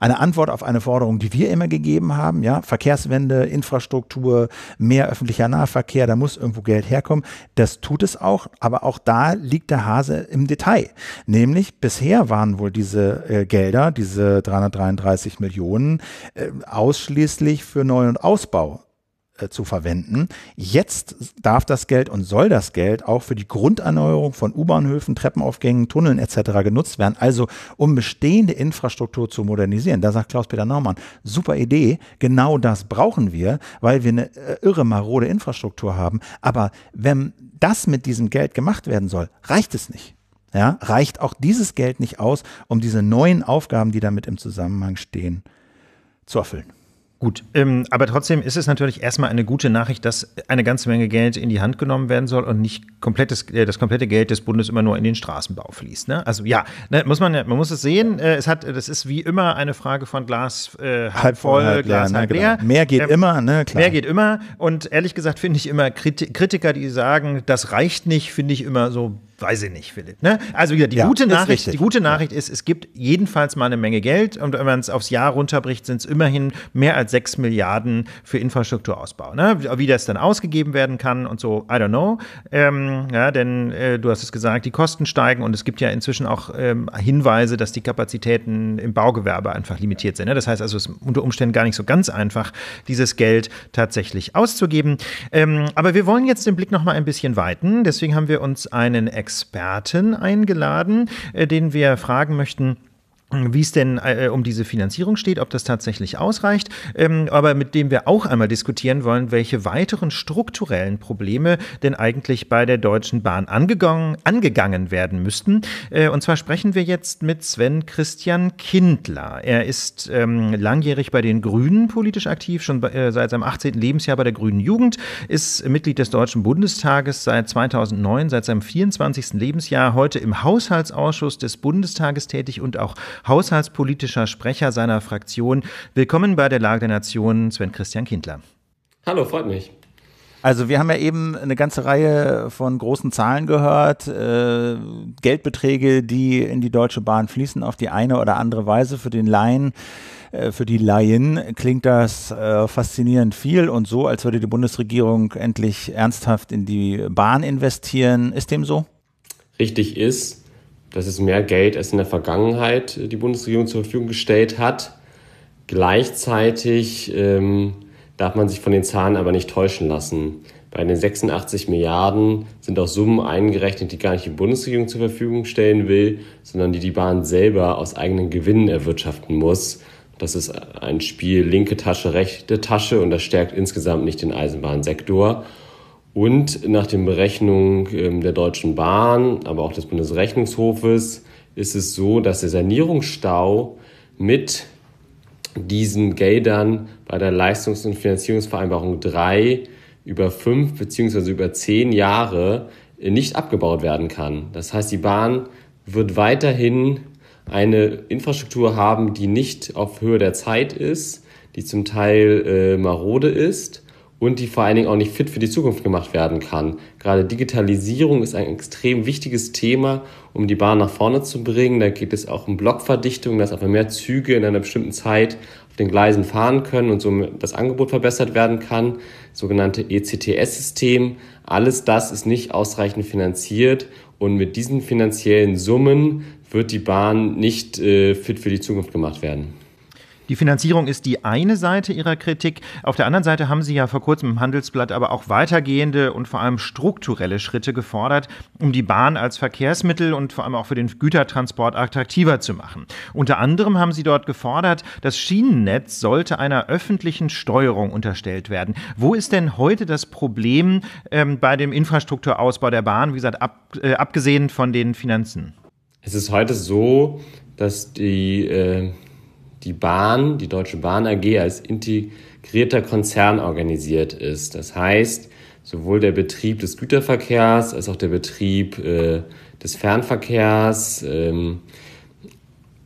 eine Antwort auf eine Forderung, die wir immer gegeben haben. Ja? Verkehrswende, Infrastruktur, mehr öffentlicher Nahverkehr, da muss irgendwo Geld herkommen. Das tut es auch, aber auch da liegt der Hase im Detail. Nämlich bisher waren wohl diese äh, Gelder, diese 333 Millionen, äh, ausschließlich für Neu- und Ausbau äh, zu verwenden. Jetzt darf das Geld und soll das Geld auch für die Grunderneuerung von U-Bahnhöfen, Treppenaufgängen, Tunneln etc. genutzt werden, also um bestehende Infrastruktur zu modernisieren. Da sagt Klaus-Peter Naumann, super Idee, genau das brauchen wir, weil wir eine äh, irre marode Infrastruktur haben. Aber wenn das mit diesem Geld gemacht werden soll, reicht es nicht. Ja, reicht auch dieses Geld nicht aus, um diese neuen Aufgaben, die damit im Zusammenhang stehen, zu erfüllen. Gut, ähm, aber trotzdem ist es natürlich erstmal eine gute Nachricht, dass eine ganze Menge Geld in die Hand genommen werden soll und nicht komplettes, äh, das komplette Geld des Bundes immer nur in den Straßenbau fließt. Ne? Also ja, ne, muss man, man muss es sehen. Äh, es hat, das ist wie immer eine Frage von Glas äh, halb voll, halb Glas ne? genau. leer, halb leer. genau. Mehr geht ähm, immer, ne? Klar. Mehr geht immer. Und ehrlich gesagt finde ich immer Kritiker, die sagen, das reicht nicht, finde ich immer so weiß ich nicht, Philipp. Ne? Also wie die, ja, gute Nachricht, die gute Nachricht ist, es gibt jedenfalls mal eine Menge Geld und wenn man es aufs Jahr runterbricht, sind es immerhin mehr als 6 Milliarden für Infrastrukturausbau. Ne? Wie das dann ausgegeben werden kann und so, I don't know. Ähm, ja, denn äh, du hast es gesagt, die Kosten steigen und es gibt ja inzwischen auch ähm, Hinweise, dass die Kapazitäten im Baugewerbe einfach limitiert sind. Ne? Das heißt also, es ist unter Umständen gar nicht so ganz einfach, dieses Geld tatsächlich auszugeben. Ähm, aber wir wollen jetzt den Blick noch mal ein bisschen weiten. Deswegen haben wir uns einen Experten eingeladen, äh, den wir fragen möchten, wie es denn äh, um diese Finanzierung steht, ob das tatsächlich ausreicht, ähm, aber mit dem wir auch einmal diskutieren wollen, welche weiteren strukturellen Probleme denn eigentlich bei der Deutschen Bahn angegangen, angegangen werden müssten. Äh, und zwar sprechen wir jetzt mit Sven Christian Kindler. Er ist ähm, langjährig bei den Grünen politisch aktiv, schon bei, äh, seit seinem 18. Lebensjahr bei der Grünen Jugend, ist Mitglied des Deutschen Bundestages seit 2009, seit seinem 24. Lebensjahr, heute im Haushaltsausschuss des Bundestages tätig und auch haushaltspolitischer Sprecher seiner Fraktion. Willkommen bei der Lage der Nation, Sven Christian Kindler. Hallo, freut mich. Also wir haben ja eben eine ganze Reihe von großen Zahlen gehört, äh, Geldbeträge, die in die Deutsche Bahn fließen, auf die eine oder andere Weise für den Laien. Äh, für die Laien klingt das äh, faszinierend viel und so, als würde die Bundesregierung endlich ernsthaft in die Bahn investieren. Ist dem so? Richtig ist. Das ist mehr Geld als in der Vergangenheit äh, die Bundesregierung zur Verfügung gestellt hat. Gleichzeitig ähm, darf man sich von den Zahlen aber nicht täuschen lassen. Bei den 86 Milliarden sind auch Summen eingerechnet, die gar nicht die Bundesregierung zur Verfügung stellen will, sondern die die Bahn selber aus eigenen Gewinnen erwirtschaften muss. Das ist ein Spiel linke Tasche, rechte Tasche und das stärkt insgesamt nicht den Eisenbahnsektor. Und nach den Berechnungen ähm, der Deutschen Bahn, aber auch des Bundesrechnungshofes, ist es so, dass der Sanierungsstau mit diesen Geldern bei der Leistungs- und Finanzierungsvereinbarung 3 über 5 bzw. über 10 Jahre äh, nicht abgebaut werden kann. Das heißt, die Bahn wird weiterhin eine Infrastruktur haben, die nicht auf Höhe der Zeit ist, die zum Teil äh, marode ist und die vor allen Dingen auch nicht fit für die Zukunft gemacht werden kann. Gerade Digitalisierung ist ein extrem wichtiges Thema, um die Bahn nach vorne zu bringen. Da geht es auch um Blockverdichtung, dass einfach mehr Züge in einer bestimmten Zeit auf den Gleisen fahren können und so das Angebot verbessert werden kann. Sogenannte ECTS-System. Alles das ist nicht ausreichend finanziert und mit diesen finanziellen Summen wird die Bahn nicht äh, fit für die Zukunft gemacht werden. Die Finanzierung ist die eine Seite Ihrer Kritik. Auf der anderen Seite haben Sie ja vor kurzem im Handelsblatt aber auch weitergehende und vor allem strukturelle Schritte gefordert, um die Bahn als Verkehrsmittel und vor allem auch für den Gütertransport attraktiver zu machen. Unter anderem haben Sie dort gefordert, das Schienennetz sollte einer öffentlichen Steuerung unterstellt werden. Wo ist denn heute das Problem ähm, bei dem Infrastrukturausbau der Bahn, wie gesagt, ab, äh, abgesehen von den Finanzen? Es ist heute so, dass die äh die Bahn, die Deutsche Bahn AG als integrierter Konzern organisiert ist. Das heißt, sowohl der Betrieb des Güterverkehrs als auch der Betrieb äh, des Fernverkehrs ähm,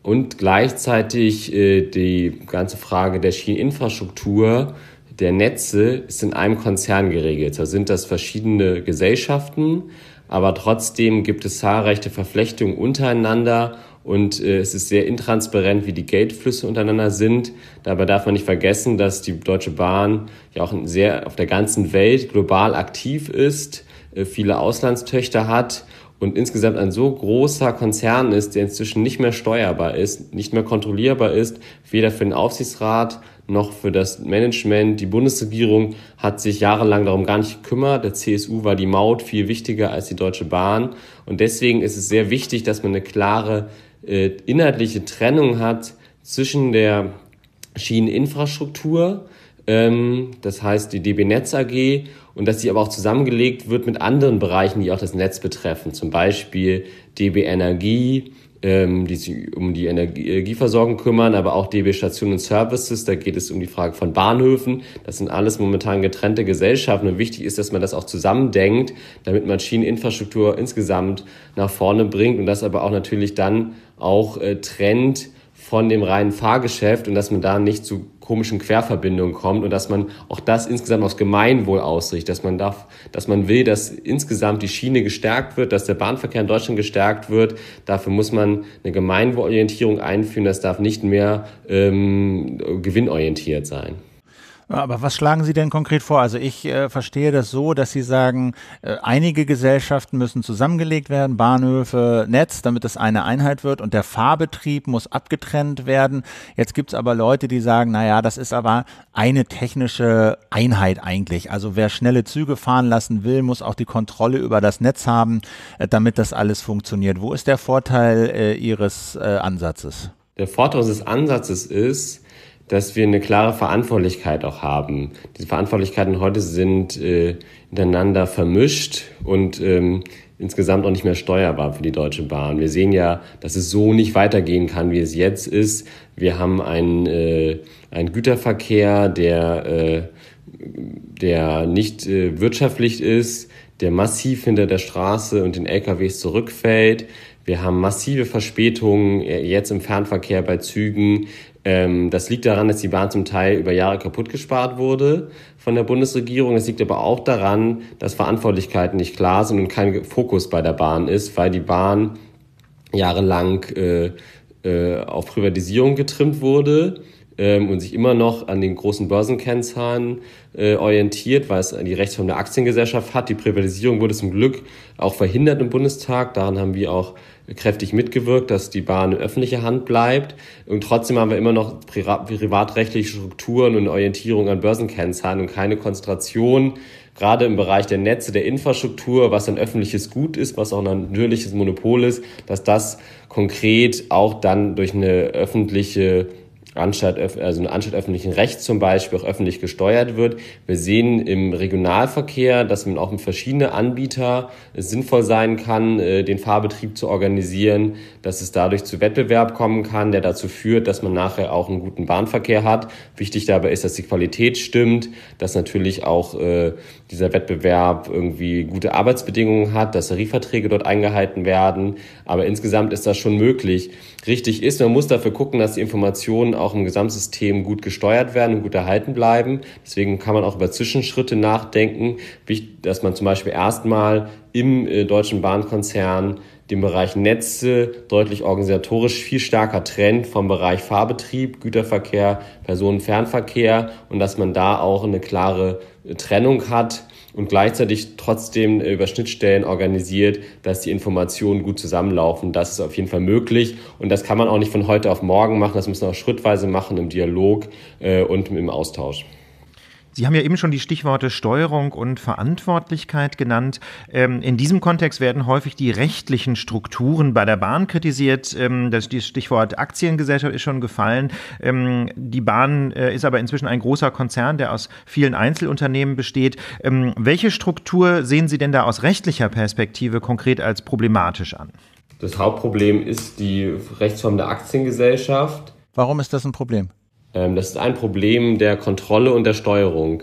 und gleichzeitig äh, die ganze Frage der Schieneninfrastruktur, der Netze ist in einem Konzern geregelt. Da sind das verschiedene Gesellschaften, aber trotzdem gibt es zahlreiche Verflechtungen untereinander und äh, es ist sehr intransparent, wie die Geldflüsse untereinander sind. Dabei darf man nicht vergessen, dass die Deutsche Bahn ja auch sehr auf der ganzen Welt global aktiv ist, äh, viele Auslandstöchter hat und insgesamt ein so großer Konzern ist, der inzwischen nicht mehr steuerbar ist, nicht mehr kontrollierbar ist, weder für den Aufsichtsrat noch für das Management. Die Bundesregierung hat sich jahrelang darum gar nicht gekümmert. Der CSU war die Maut viel wichtiger als die Deutsche Bahn. Und deswegen ist es sehr wichtig, dass man eine klare äh, inhaltliche Trennung hat zwischen der Schieneninfrastruktur, ähm, das heißt die DB Netz AG, und dass sie aber auch zusammengelegt wird mit anderen Bereichen, die auch das Netz betreffen, zum Beispiel DB Energie, ähm, die sich um die Energieversorgung kümmern, aber auch DB Stationen und Services. Da geht es um die Frage von Bahnhöfen. Das sind alles momentan getrennte Gesellschaften und wichtig ist, dass man das auch zusammendenkt, damit man Schieneninfrastruktur insgesamt nach vorne bringt und das aber auch natürlich dann auch äh, trennt von dem reinen Fahrgeschäft und dass man da nicht zu komischen Querverbindungen kommt und dass man auch das insgesamt aufs Gemeinwohl ausrichtet, dass man darf, dass man will, dass insgesamt die Schiene gestärkt wird, dass der Bahnverkehr in Deutschland gestärkt wird. Dafür muss man eine Gemeinwohlorientierung einführen. Das darf nicht mehr ähm, gewinnorientiert sein. Aber was schlagen Sie denn konkret vor? Also ich äh, verstehe das so, dass Sie sagen, äh, einige Gesellschaften müssen zusammengelegt werden, Bahnhöfe, Netz, damit das eine Einheit wird und der Fahrbetrieb muss abgetrennt werden. Jetzt gibt es aber Leute, die sagen, naja, das ist aber eine technische Einheit eigentlich. Also wer schnelle Züge fahren lassen will, muss auch die Kontrolle über das Netz haben, äh, damit das alles funktioniert. Wo ist der Vorteil äh, Ihres äh, Ansatzes? Der Vorteil des Ansatzes ist, dass wir eine klare Verantwortlichkeit auch haben. Diese Verantwortlichkeiten heute sind äh, miteinander vermischt und ähm, insgesamt auch nicht mehr steuerbar für die Deutsche Bahn. Wir sehen ja, dass es so nicht weitergehen kann, wie es jetzt ist. Wir haben einen, äh, einen Güterverkehr, der, äh, der nicht äh, wirtschaftlich ist, der massiv hinter der Straße und den LKWs zurückfällt, wir haben massive Verspätungen äh, jetzt im Fernverkehr bei Zügen. Ähm, das liegt daran, dass die Bahn zum Teil über Jahre kaputt gespart wurde von der Bundesregierung. Es liegt aber auch daran, dass Verantwortlichkeiten nicht klar sind und kein Fokus bei der Bahn ist, weil die Bahn jahrelang äh, äh, auf Privatisierung getrimmt wurde ähm, und sich immer noch an den großen Börsenkennzahlen äh, orientiert, weil es die Rechtsform der Aktiengesellschaft hat. Die Privatisierung wurde zum Glück auch verhindert im Bundestag. Daran haben wir auch kräftig mitgewirkt, dass die Bahn in öffentlicher Hand bleibt. Und trotzdem haben wir immer noch privatrechtliche Strukturen und Orientierung an Börsenkennzahlen und keine Konzentration, gerade im Bereich der Netze, der Infrastruktur, was ein öffentliches Gut ist, was auch ein natürliches Monopol ist, dass das konkret auch dann durch eine öffentliche anstatt, also anstatt öffentlichen Rechts zum Beispiel auch öffentlich gesteuert wird. Wir sehen im Regionalverkehr, dass man auch mit verschiedenen Anbieter sinnvoll sein kann, äh, den Fahrbetrieb zu organisieren, dass es dadurch zu Wettbewerb kommen kann, der dazu führt, dass man nachher auch einen guten Bahnverkehr hat. Wichtig dabei ist, dass die Qualität stimmt, dass natürlich auch äh, dieser Wettbewerb irgendwie gute Arbeitsbedingungen hat, dass Tarifverträge dort eingehalten werden. Aber insgesamt ist das schon möglich richtig ist. Man muss dafür gucken, dass die Informationen auch im Gesamtsystem gut gesteuert werden und gut erhalten bleiben. Deswegen kann man auch über Zwischenschritte nachdenken, dass man zum Beispiel erstmal im äh, deutschen Bahnkonzern den Bereich Netze deutlich organisatorisch viel stärker trennt vom Bereich Fahrbetrieb, Güterverkehr, Personenfernverkehr und dass man da auch eine klare äh, Trennung hat, und gleichzeitig trotzdem äh, über Schnittstellen organisiert, dass die Informationen gut zusammenlaufen. Das ist auf jeden Fall möglich und das kann man auch nicht von heute auf morgen machen. Das müssen wir auch schrittweise machen im Dialog äh, und im Austausch. Sie haben ja eben schon die Stichworte Steuerung und Verantwortlichkeit genannt. Ähm, in diesem Kontext werden häufig die rechtlichen Strukturen bei der Bahn kritisiert. Ähm, das, das Stichwort Aktiengesellschaft ist schon gefallen. Ähm, die Bahn äh, ist aber inzwischen ein großer Konzern, der aus vielen Einzelunternehmen besteht. Ähm, welche Struktur sehen Sie denn da aus rechtlicher Perspektive konkret als problematisch an? Das Hauptproblem ist die Rechtsform der Aktiengesellschaft. Warum ist das ein Problem? Ähm, das ist ein Problem der Kontrolle und der Steuerung.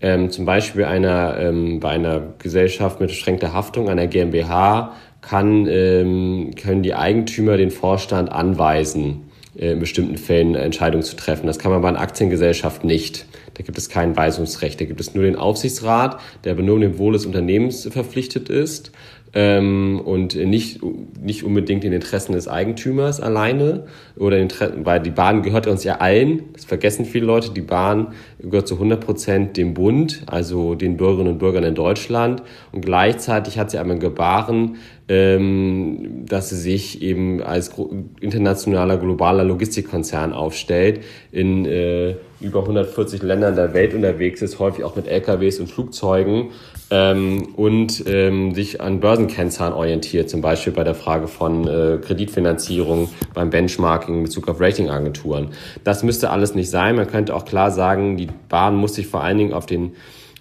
Ähm, zum Beispiel einer, ähm, bei einer Gesellschaft mit beschränkter Haftung, einer GmbH, kann, ähm, können die Eigentümer den Vorstand anweisen, äh, in bestimmten Fällen Entscheidungen zu treffen. Das kann man bei einer Aktiengesellschaft nicht. Da gibt es kein Weisungsrecht. Da gibt es nur den Aufsichtsrat, der aber nur dem Wohl des Unternehmens verpflichtet ist ähm, und nicht, nicht unbedingt den Interessen des Eigentümers alleine oder den, weil die Bahn gehört uns ja allen, das vergessen viele Leute, die Bahn gehört zu 100 Prozent dem Bund, also den Bürgerinnen und Bürgern in Deutschland und gleichzeitig hat sie einmal gebaren, ähm, dass sie sich eben als internationaler globaler Logistikkonzern aufstellt in äh, über 140 Ländern der Welt unterwegs ist, häufig auch mit LKWs und Flugzeugen ähm, und ähm, sich an Börsenkennzahlen orientiert, zum Beispiel bei der Frage von äh, Kreditfinanzierung, beim Benchmarking in Bezug auf Ratingagenturen. Das müsste alles nicht sein. Man könnte auch klar sagen, die Bahn muss sich vor allen Dingen auf den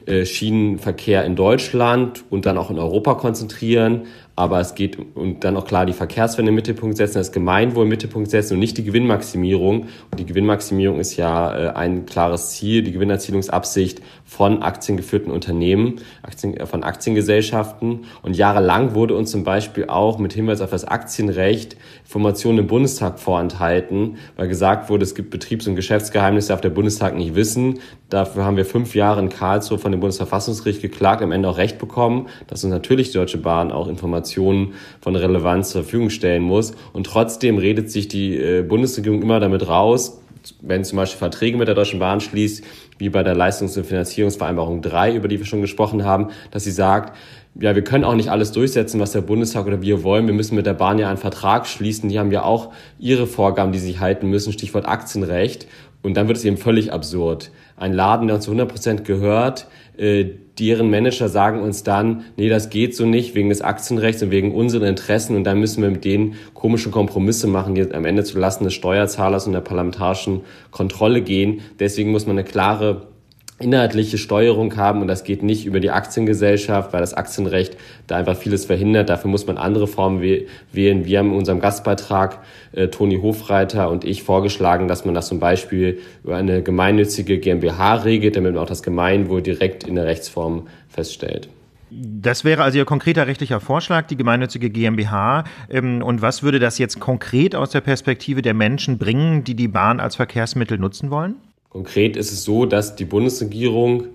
äh, Schienenverkehr in Deutschland und dann auch in Europa konzentrieren, aber es geht und dann auch klar die Verkehrswende im Mittelpunkt setzen, das Gemeinwohl im Mittelpunkt setzen und nicht die Gewinnmaximierung. Und die Gewinnmaximierung ist ja äh, ein klares Ziel, die Gewinnerzielungsabsicht von aktiengeführten Unternehmen, Aktien, äh, von Aktiengesellschaften. Und jahrelang wurde uns zum Beispiel auch mit Hinweis auf das Aktienrecht Informationen im Bundestag vorenthalten, weil gesagt wurde, es gibt Betriebs- und Geschäftsgeheimnisse, darf der Bundestag nicht wissen. Dafür haben wir fünf Jahre in Karlsruhe von dem Bundesverfassungsgericht geklagt, am Ende auch Recht bekommen, dass uns natürlich die Deutsche Bahn auch Informationen von Relevanz zur Verfügung stellen muss. Und trotzdem redet sich die äh, Bundesregierung immer damit raus, wenn zum Beispiel Verträge mit der Deutschen Bahn schließt, wie bei der Leistungs- und Finanzierungsvereinbarung 3, über die wir schon gesprochen haben, dass sie sagt, ja, wir können auch nicht alles durchsetzen, was der Bundestag oder wir wollen. Wir müssen mit der Bahn ja einen Vertrag schließen. Die haben ja auch ihre Vorgaben, die sie halten müssen, Stichwort Aktienrecht. Und dann wird es eben völlig absurd. Ein Laden, der uns zu 100 Prozent gehört, äh, deren Manager sagen uns dann, nee, das geht so nicht wegen des Aktienrechts und wegen unseren Interessen und dann müssen wir mit denen komische Kompromisse machen, die am Ende zulasten des Steuerzahlers und der parlamentarischen Kontrolle gehen. Deswegen muss man eine klare inhaltliche Steuerung haben und das geht nicht über die Aktiengesellschaft, weil das Aktienrecht da einfach vieles verhindert. Dafür muss man andere Formen wählen. Wir haben in unserem Gastbeitrag äh, Toni Hofreiter und ich vorgeschlagen, dass man das zum Beispiel über eine gemeinnützige GmbH regelt, damit man auch das Gemeinwohl direkt in der Rechtsform feststellt. Das wäre also Ihr konkreter rechtlicher Vorschlag, die gemeinnützige GmbH. Ähm, und was würde das jetzt konkret aus der Perspektive der Menschen bringen, die die Bahn als Verkehrsmittel nutzen wollen? Konkret ist es so, dass die Bundesregierung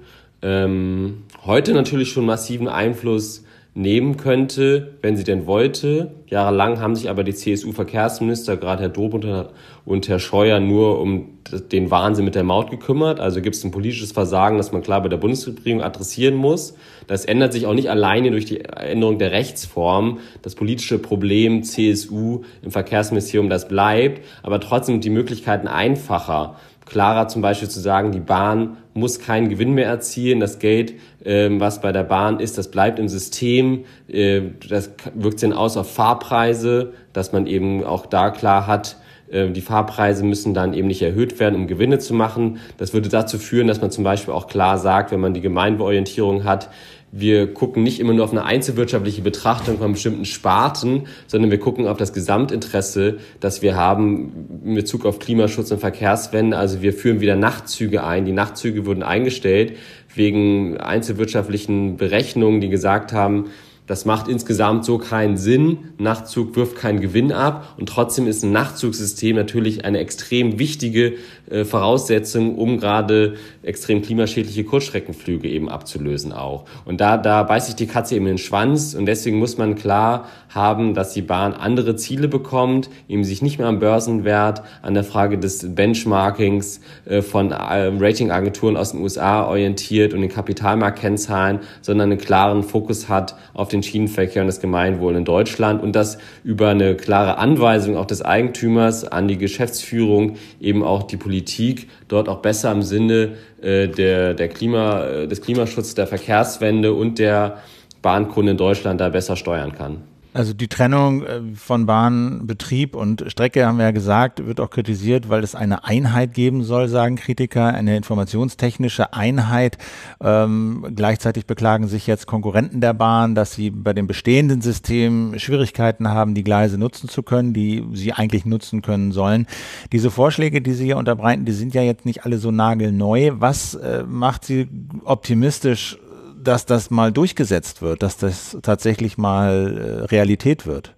ähm, heute natürlich schon massiven Einfluss nehmen könnte, wenn sie denn wollte. Jahrelang haben sich aber die CSU-Verkehrsminister, gerade Herr Dob und Herr, und Herr Scheuer, nur um den Wahnsinn mit der Maut gekümmert. Also gibt es ein politisches Versagen, das man klar bei der Bundesregierung adressieren muss. Das ändert sich auch nicht alleine durch die Änderung der Rechtsform. Das politische Problem CSU im Verkehrsministerium, das bleibt, aber trotzdem die Möglichkeiten einfacher klarer zum Beispiel zu sagen, die Bahn muss keinen Gewinn mehr erzielen. Das Geld, ähm, was bei der Bahn ist, das bleibt im System. Äh, das wirkt sich dann aus auf Fahrpreise, dass man eben auch da klar hat, ähm, die Fahrpreise müssen dann eben nicht erhöht werden, um Gewinne zu machen. Das würde dazu führen, dass man zum Beispiel auch klar sagt, wenn man die Gemeindeorientierung hat, wir gucken nicht immer nur auf eine einzelwirtschaftliche Betrachtung von bestimmten Sparten, sondern wir gucken auf das Gesamtinteresse, das wir haben in Bezug auf Klimaschutz und Verkehrswende. Also wir führen wieder Nachtzüge ein. Die Nachtzüge wurden eingestellt wegen einzelwirtschaftlichen Berechnungen, die gesagt haben, das macht insgesamt so keinen Sinn. Nachtzug wirft keinen Gewinn ab und trotzdem ist ein Nachtzugssystem natürlich eine extrem wichtige äh, Voraussetzung, um gerade extrem klimaschädliche Kurzstreckenflüge eben abzulösen auch. Und da, da beißt sich die Katze eben in den Schwanz und deswegen muss man klar haben, dass die Bahn andere Ziele bekommt, eben sich nicht mehr am Börsenwert, an der Frage des Benchmarkings äh, von äh, Ratingagenturen aus den USA orientiert und den Kapitalmarktkennzahlen, sondern einen klaren Fokus hat auf den Schienenverkehr und das Gemeinwohl in Deutschland und das über eine klare Anweisung auch des Eigentümers an die Geschäftsführung eben auch die Politik Politik dort auch besser im Sinne äh, der, der Klima, äh, des Klimaschutzes, der Verkehrswende und der Bahnkunden in Deutschland da besser steuern kann. Also die Trennung äh, von Bahnbetrieb und Strecke, haben wir ja gesagt, wird auch kritisiert, weil es eine Einheit geben soll, sagen Kritiker, eine informationstechnische Einheit. Ähm, gleichzeitig beklagen sich jetzt Konkurrenten der Bahn, dass sie bei dem bestehenden System Schwierigkeiten haben, die Gleise nutzen zu können, die sie eigentlich nutzen können sollen. Diese Vorschläge, die Sie hier unterbreiten, die sind ja jetzt nicht alle so nagelneu. Was äh, macht Sie optimistisch dass das mal durchgesetzt wird, dass das tatsächlich mal äh, Realität wird?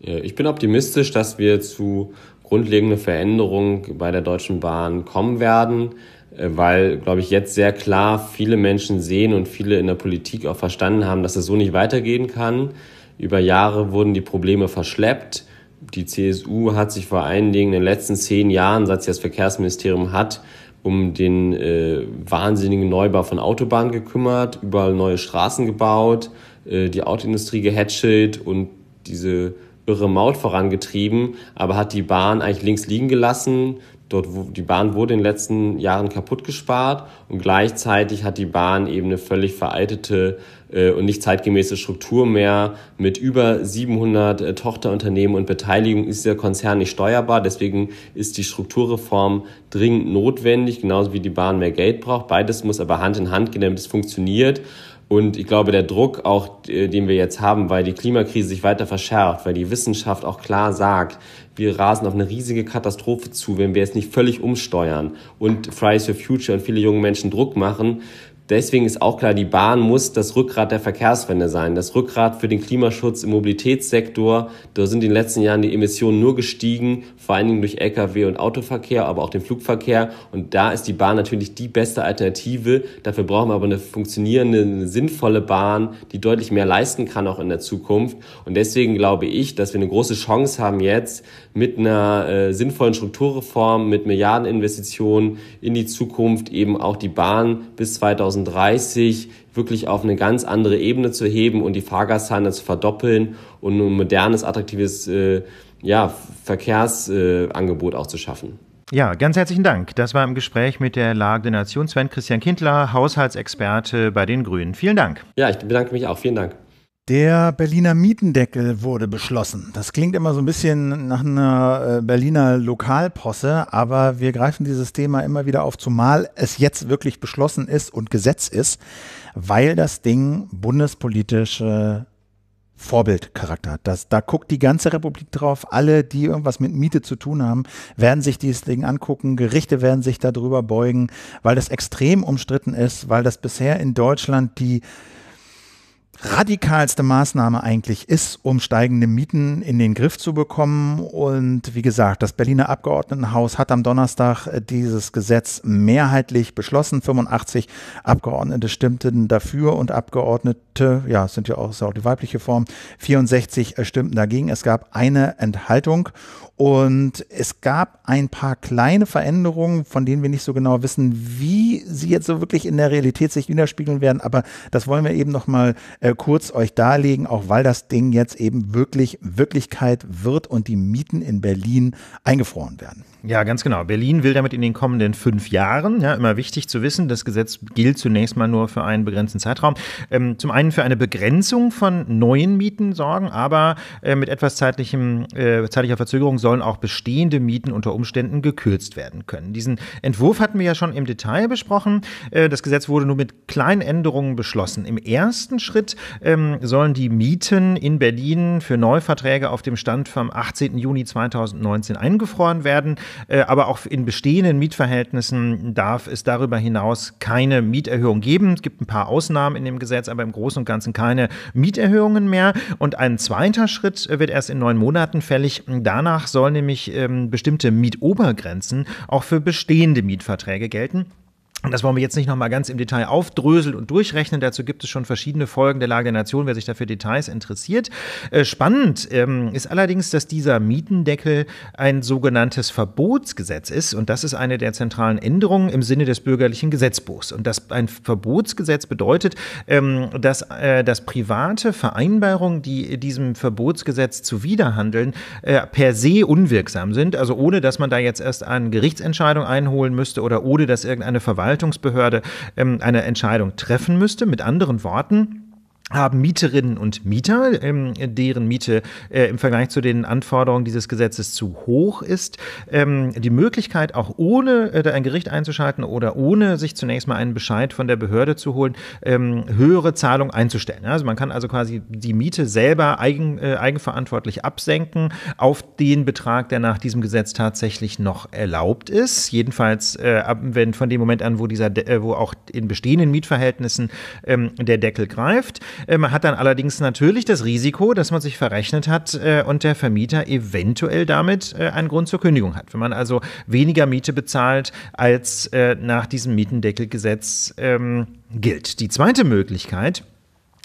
Ich bin optimistisch, dass wir zu grundlegenden Veränderungen bei der Deutschen Bahn kommen werden, äh, weil, glaube ich, jetzt sehr klar viele Menschen sehen und viele in der Politik auch verstanden haben, dass es so nicht weitergehen kann. Über Jahre wurden die Probleme verschleppt. Die CSU hat sich vor allen Dingen in den letzten zehn Jahren, seit sie das Verkehrsministerium hat, um den äh, wahnsinnigen Neubau von Autobahnen gekümmert, überall neue Straßen gebaut, äh, die Autoindustrie gehätschelt und diese irre Maut vorangetrieben, aber hat die Bahn eigentlich links liegen gelassen. Dort, wo die Bahn wurde in den letzten Jahren kaputt gespart und gleichzeitig hat die Bahn eben eine völlig veraltete äh, und nicht zeitgemäße Struktur mehr. Mit über 700 äh, Tochterunternehmen und Beteiligung ist dieser Konzern nicht steuerbar. Deswegen ist die Strukturreform dringend notwendig, genauso wie die Bahn mehr Geld braucht. Beides muss aber Hand in Hand gehen, damit es funktioniert. Und ich glaube, der Druck auch, äh, den wir jetzt haben, weil die Klimakrise sich weiter verschärft, weil die Wissenschaft auch klar sagt, wir rasen auf eine riesige Katastrophe zu, wenn wir es nicht völlig umsteuern und Fridays for Future und viele junge Menschen Druck machen, Deswegen ist auch klar, die Bahn muss das Rückgrat der Verkehrswende sein, das Rückgrat für den Klimaschutz im Mobilitätssektor. Da sind in den letzten Jahren die Emissionen nur gestiegen, vor allen Dingen durch Lkw und Autoverkehr, aber auch den Flugverkehr. Und da ist die Bahn natürlich die beste Alternative. Dafür brauchen wir aber eine funktionierende, eine sinnvolle Bahn, die deutlich mehr leisten kann, auch in der Zukunft. Und deswegen glaube ich, dass wir eine große Chance haben jetzt mit einer äh, sinnvollen Strukturreform, mit Milliardeninvestitionen in die Zukunft eben auch die Bahn bis 2020 2030 wirklich auf eine ganz andere Ebene zu heben und die Fahrgastzahlen zu verdoppeln und ein modernes, attraktives äh, ja, Verkehrsangebot äh, auch zu schaffen. Ja, ganz herzlichen Dank. Das war im Gespräch mit der Lage der Nation Sven Christian Kindler, Haushaltsexperte bei den Grünen. Vielen Dank. Ja, ich bedanke mich auch. Vielen Dank. Der Berliner Mietendeckel wurde beschlossen. Das klingt immer so ein bisschen nach einer äh, Berliner Lokalposse, aber wir greifen dieses Thema immer wieder auf, zumal es jetzt wirklich beschlossen ist und Gesetz ist, weil das Ding bundespolitische Vorbildcharakter hat. Das, da guckt die ganze Republik drauf. Alle, die irgendwas mit Miete zu tun haben, werden sich dieses Ding angucken. Gerichte werden sich darüber beugen, weil das extrem umstritten ist, weil das bisher in Deutschland die radikalste Maßnahme eigentlich ist, um steigende Mieten in den Griff zu bekommen. Und wie gesagt, das Berliner Abgeordnetenhaus hat am Donnerstag äh, dieses Gesetz mehrheitlich beschlossen. 85 Abgeordnete stimmten dafür und Abgeordnete, ja, sind ja auch, ist auch die weibliche Form, 64 äh, stimmten dagegen. Es gab eine Enthaltung und es gab ein paar kleine Veränderungen, von denen wir nicht so genau wissen, wie sie jetzt so wirklich in der Realität sich widerspiegeln werden. Aber das wollen wir eben nochmal äh, kurz euch darlegen, auch weil das Ding jetzt eben wirklich Wirklichkeit wird und die Mieten in Berlin eingefroren werden. Ja, ganz genau. Berlin will damit in den kommenden fünf Jahren, ja, immer wichtig zu wissen, das Gesetz gilt zunächst mal nur für einen begrenzten Zeitraum, ähm, zum einen für eine Begrenzung von neuen Mieten sorgen, aber äh, mit etwas zeitlichem, äh, zeitlicher Verzögerung sollen auch bestehende Mieten unter Umständen gekürzt werden können. Diesen Entwurf hatten wir ja schon im Detail besprochen. Äh, das Gesetz wurde nur mit kleinen Änderungen beschlossen. Im ersten Schritt ähm, sollen die Mieten in Berlin für Neuverträge auf dem Stand vom 18. Juni 2019 eingefroren werden. Äh, aber auch in bestehenden Mietverhältnissen darf es darüber hinaus keine Mieterhöhung geben. Es gibt ein paar Ausnahmen in dem Gesetz, aber im Großen und Ganzen keine Mieterhöhungen mehr. Und ein zweiter Schritt wird erst in neun Monaten fällig. Danach sollen nämlich ähm, bestimmte Mietobergrenzen auch für bestehende Mietverträge gelten. Das wollen wir jetzt nicht nochmal ganz im Detail aufdröseln und durchrechnen. Dazu gibt es schon verschiedene Folgen der Lage der Nation, wer sich dafür Details interessiert. Äh, spannend ähm, ist allerdings, dass dieser Mietendeckel ein sogenanntes Verbotsgesetz ist. Und das ist eine der zentralen Änderungen im Sinne des bürgerlichen Gesetzbuchs. Und das ein Verbotsgesetz bedeutet, ähm, dass, äh, dass private Vereinbarungen, die diesem Verbotsgesetz zuwiderhandeln, äh, per se unwirksam sind. Also ohne, dass man da jetzt erst eine Gerichtsentscheidung einholen müsste oder ohne, dass irgendeine Verwaltung Verwaltungsbehörde ähm, eine Entscheidung treffen müsste. Mit anderen Worten, haben Mieterinnen und Mieter, ähm, deren Miete äh, im Vergleich zu den Anforderungen dieses Gesetzes zu hoch ist, ähm, die Möglichkeit, auch ohne äh, ein Gericht einzuschalten oder ohne sich zunächst mal einen Bescheid von der Behörde zu holen, ähm, höhere Zahlungen einzustellen. Also man kann also quasi die Miete selber eigen, äh, eigenverantwortlich absenken auf den Betrag, der nach diesem Gesetz tatsächlich noch erlaubt ist. Jedenfalls, äh, ab, wenn von dem Moment an, wo dieser, äh, wo auch in bestehenden Mietverhältnissen ähm, der Deckel greift. Äh, man hat dann allerdings natürlich das Risiko, dass man sich verrechnet hat äh, und der Vermieter eventuell damit äh, einen Grund zur Kündigung hat. Wenn man also weniger Miete bezahlt, als nach diesem Mietendeckelgesetz ähm, gilt. Die zweite Möglichkeit,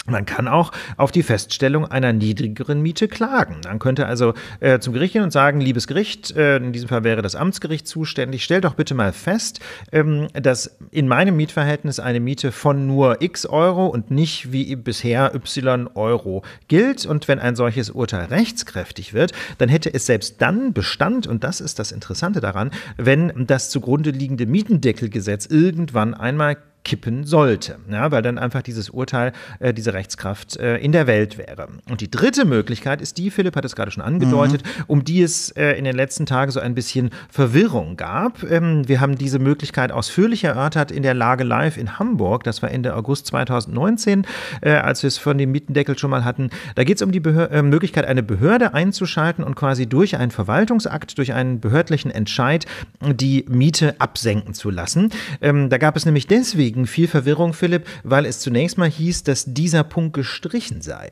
man kann auch auf die Feststellung einer niedrigeren Miete klagen. Man könnte also äh, zum Gericht gehen und sagen, liebes Gericht, äh, in diesem Fall wäre das Amtsgericht zuständig, stell doch bitte mal fest, ähm, dass in meinem Mietverhältnis eine Miete von nur x Euro und nicht wie bisher y Euro gilt. Und wenn ein solches Urteil rechtskräftig wird, dann hätte es selbst dann Bestand, und das ist das Interessante daran, wenn das zugrunde liegende Mietendeckelgesetz irgendwann einmal kippen sollte, ja, weil dann einfach dieses Urteil, äh, diese Rechtskraft äh, in der Welt wäre. Und die dritte Möglichkeit ist die, Philipp hat es gerade schon mhm. angedeutet, mhm. um die es äh, in den letzten Tagen so ein bisschen Verwirrung gab. Ähm, wir haben diese Möglichkeit ausführlich erörtert in der Lage Live in Hamburg, das war Ende August 2019, äh, als wir es von dem Mietendeckel schon mal hatten. Da geht es um die Behör äh, Möglichkeit, eine Behörde einzuschalten und quasi durch einen Verwaltungsakt, durch einen behördlichen Entscheid die Miete absenken zu lassen. Ähm, da gab es nämlich deswegen deswegen viel Verwirrung, Philipp, weil es zunächst mal hieß, dass dieser Punkt gestrichen sei.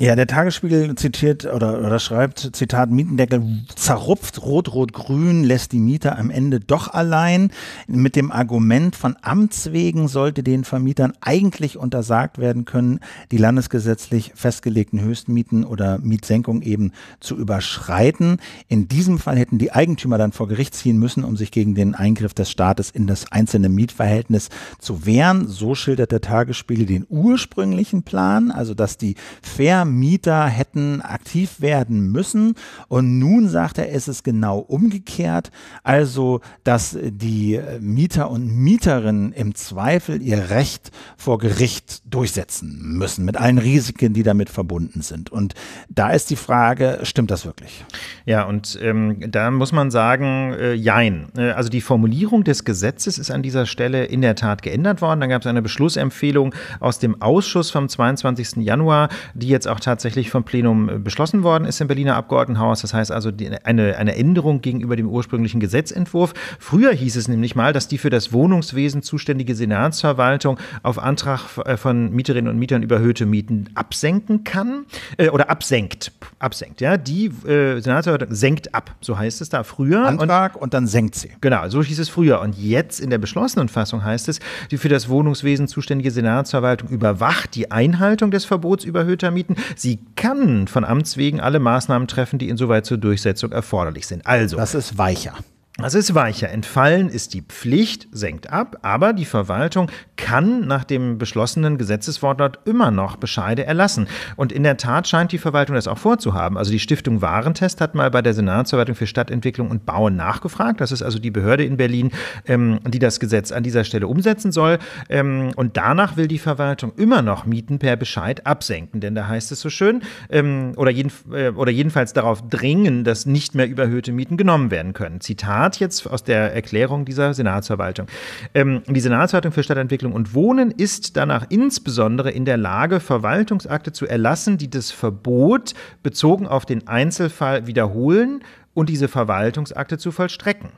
Ja, der Tagesspiegel zitiert oder, oder schreibt, Zitat, Mietendeckel zerrupft rot-rot-grün, lässt die Mieter am Ende doch allein. Mit dem Argument von Amts wegen sollte den Vermietern eigentlich untersagt werden können, die landesgesetzlich festgelegten Höchstmieten oder Mietsenkung eben zu überschreiten. In diesem Fall hätten die Eigentümer dann vor Gericht ziehen müssen, um sich gegen den Eingriff des Staates in das einzelne Mietverhältnis zu wehren. So schildert der Tagesspiegel den ursprünglichen Plan, also dass die fair Mieter hätten aktiv werden müssen. Und nun sagt er, es ist genau umgekehrt. Also, dass die Mieter und Mieterinnen im Zweifel ihr Recht vor Gericht durchsetzen müssen, mit allen Risiken, die damit verbunden sind. Und da ist die Frage, stimmt das wirklich? Ja, und ähm, da muss man sagen, äh, jein. Äh, also die Formulierung des Gesetzes ist an dieser Stelle in der Tat geändert worden. Dann gab es eine Beschlussempfehlung aus dem Ausschuss vom 22. Januar, die jetzt auch auch tatsächlich vom Plenum äh, beschlossen worden ist im Berliner Abgeordnetenhaus. Das heißt also die, eine, eine Änderung gegenüber dem ursprünglichen Gesetzentwurf. Früher hieß es nämlich mal, dass die für das Wohnungswesen zuständige Senatsverwaltung auf Antrag äh, von Mieterinnen und Mietern überhöhte Mieten absenken kann äh, oder absenkt. Absenkt, ja. Die äh, Senatsverwaltung senkt ab, so heißt es da früher. Antrag und, und dann senkt sie. Genau, so hieß es früher. Und jetzt in der beschlossenen Fassung heißt es, die für das Wohnungswesen zuständige Senatsverwaltung überwacht die Einhaltung des Verbots überhöhter Mieten, Sie kann von Amts wegen alle Maßnahmen treffen, die insoweit zur Durchsetzung erforderlich sind. Also. Das ist weicher. Das ist weicher. Entfallen ist die Pflicht, senkt ab, aber die Verwaltung kann nach dem beschlossenen Gesetzeswortlaut immer noch Bescheide erlassen. Und in der Tat scheint die Verwaltung das auch vorzuhaben. Also die Stiftung Warentest hat mal bei der Senatsverwaltung für Stadtentwicklung und Bauen nachgefragt. Das ist also die Behörde in Berlin, ähm, die das Gesetz an dieser Stelle umsetzen soll. Ähm, und danach will die Verwaltung immer noch Mieten per Bescheid absenken, denn da heißt es so schön, ähm, oder, jeden, äh, oder jedenfalls darauf dringen, dass nicht mehr überhöhte Mieten genommen werden können. Zitat. Zitat jetzt aus der Erklärung dieser Senatsverwaltung. Ähm, die Senatsverwaltung für Stadtentwicklung und Wohnen ist danach insbesondere in der Lage, Verwaltungsakte zu erlassen, die das Verbot bezogen auf den Einzelfall wiederholen und diese Verwaltungsakte zu vollstrecken.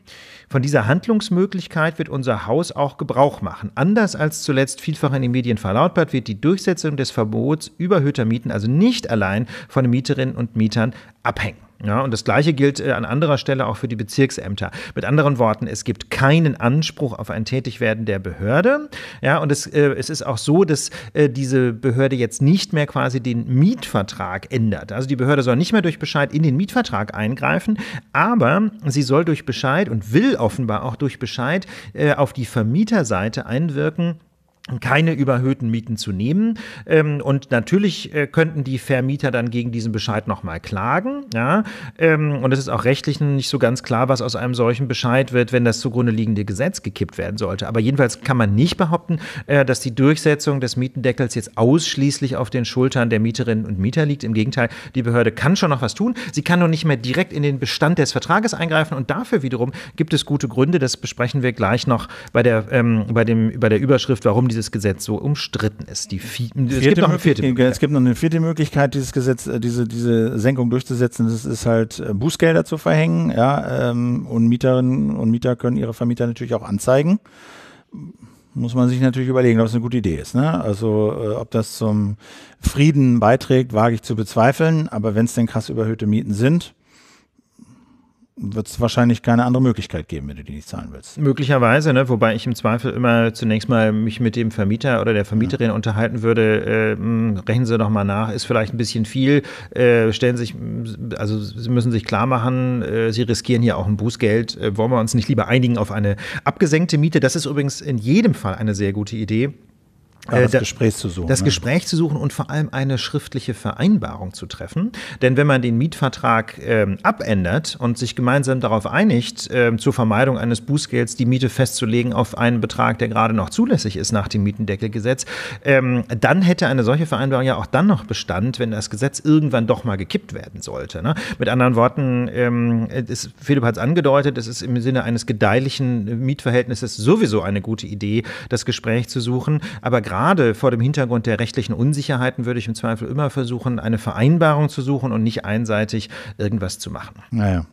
Von dieser Handlungsmöglichkeit wird unser Haus auch Gebrauch machen. Anders als zuletzt vielfach in den Medien verlautbart, wird die Durchsetzung des Verbots überhöhter Mieten also nicht allein von Mieterinnen und Mietern abhängen. Ja, und das Gleiche gilt äh, an anderer Stelle auch für die Bezirksämter. Mit anderen Worten, es gibt keinen Anspruch auf ein Tätigwerden der Behörde. Ja, und es, äh, es ist auch so, dass äh, diese Behörde jetzt nicht mehr quasi den Mietvertrag ändert. Also die Behörde soll nicht mehr durch Bescheid in den Mietvertrag eingreifen, aber sie soll durch Bescheid und will offenbar auch durch Bescheid äh, auf die Vermieterseite einwirken keine überhöhten Mieten zu nehmen. Ähm, und natürlich äh, könnten die Vermieter dann gegen diesen Bescheid nochmal klagen. Ja? Ähm, und es ist auch rechtlich nicht so ganz klar, was aus einem solchen Bescheid wird, wenn das zugrunde liegende Gesetz gekippt werden sollte. Aber jedenfalls kann man nicht behaupten, äh, dass die Durchsetzung des Mietendeckels jetzt ausschließlich auf den Schultern der Mieterinnen und Mieter liegt. Im Gegenteil, die Behörde kann schon noch was tun. Sie kann nur nicht mehr direkt in den Bestand des Vertrages eingreifen. Und dafür wiederum gibt es gute Gründe. Das besprechen wir gleich noch bei der, ähm, bei dem, bei der Überschrift, warum dieses Gesetz so umstritten ist. Die vier, es, gibt noch eine vierte Möglichkeit. es gibt noch eine vierte Möglichkeit, dieses Gesetz, äh, diese, diese Senkung durchzusetzen. Das ist halt äh, Bußgelder zu verhängen. Ja, ähm, und Mieterinnen und Mieter können ihre Vermieter natürlich auch anzeigen. Muss man sich natürlich überlegen, ob es eine gute Idee ist. Ne? Also äh, ob das zum Frieden beiträgt, wage ich zu bezweifeln. Aber wenn es denn krass überhöhte Mieten sind, wird es wahrscheinlich keine andere Möglichkeit geben, wenn du die nicht zahlen willst. Möglicherweise, ne? wobei ich im Zweifel immer zunächst mal mich mit dem Vermieter oder der Vermieterin ja. unterhalten würde, äh, hm, rechnen Sie doch mal nach, ist vielleicht ein bisschen viel, äh, stellen sich, also Sie müssen sich klar machen, äh, Sie riskieren hier auch ein Bußgeld, äh, wollen wir uns nicht lieber einigen auf eine abgesenkte Miete? Das ist übrigens in jedem Fall eine sehr gute Idee. Äh, ja, das Gespräch zu suchen. Das ne? Gespräch zu suchen und vor allem eine schriftliche Vereinbarung zu treffen. Denn wenn man den Mietvertrag ähm, abändert und sich gemeinsam darauf einigt, äh, zur Vermeidung eines Bußgelds die Miete festzulegen auf einen Betrag, der gerade noch zulässig ist nach dem Mietendeckelgesetz, ähm, dann hätte eine solche Vereinbarung ja auch dann noch Bestand, wenn das Gesetz irgendwann doch mal gekippt werden sollte. Ne? Mit anderen Worten, ähm, ist, Philipp hat es angedeutet, es ist im Sinne eines gedeihlichen Mietverhältnisses sowieso eine gute Idee, das Gespräch zu suchen. Aber gerade gerade vor dem Hintergrund der rechtlichen Unsicherheiten würde ich im Zweifel immer versuchen, eine Vereinbarung zu suchen und nicht einseitig irgendwas zu machen. Naja.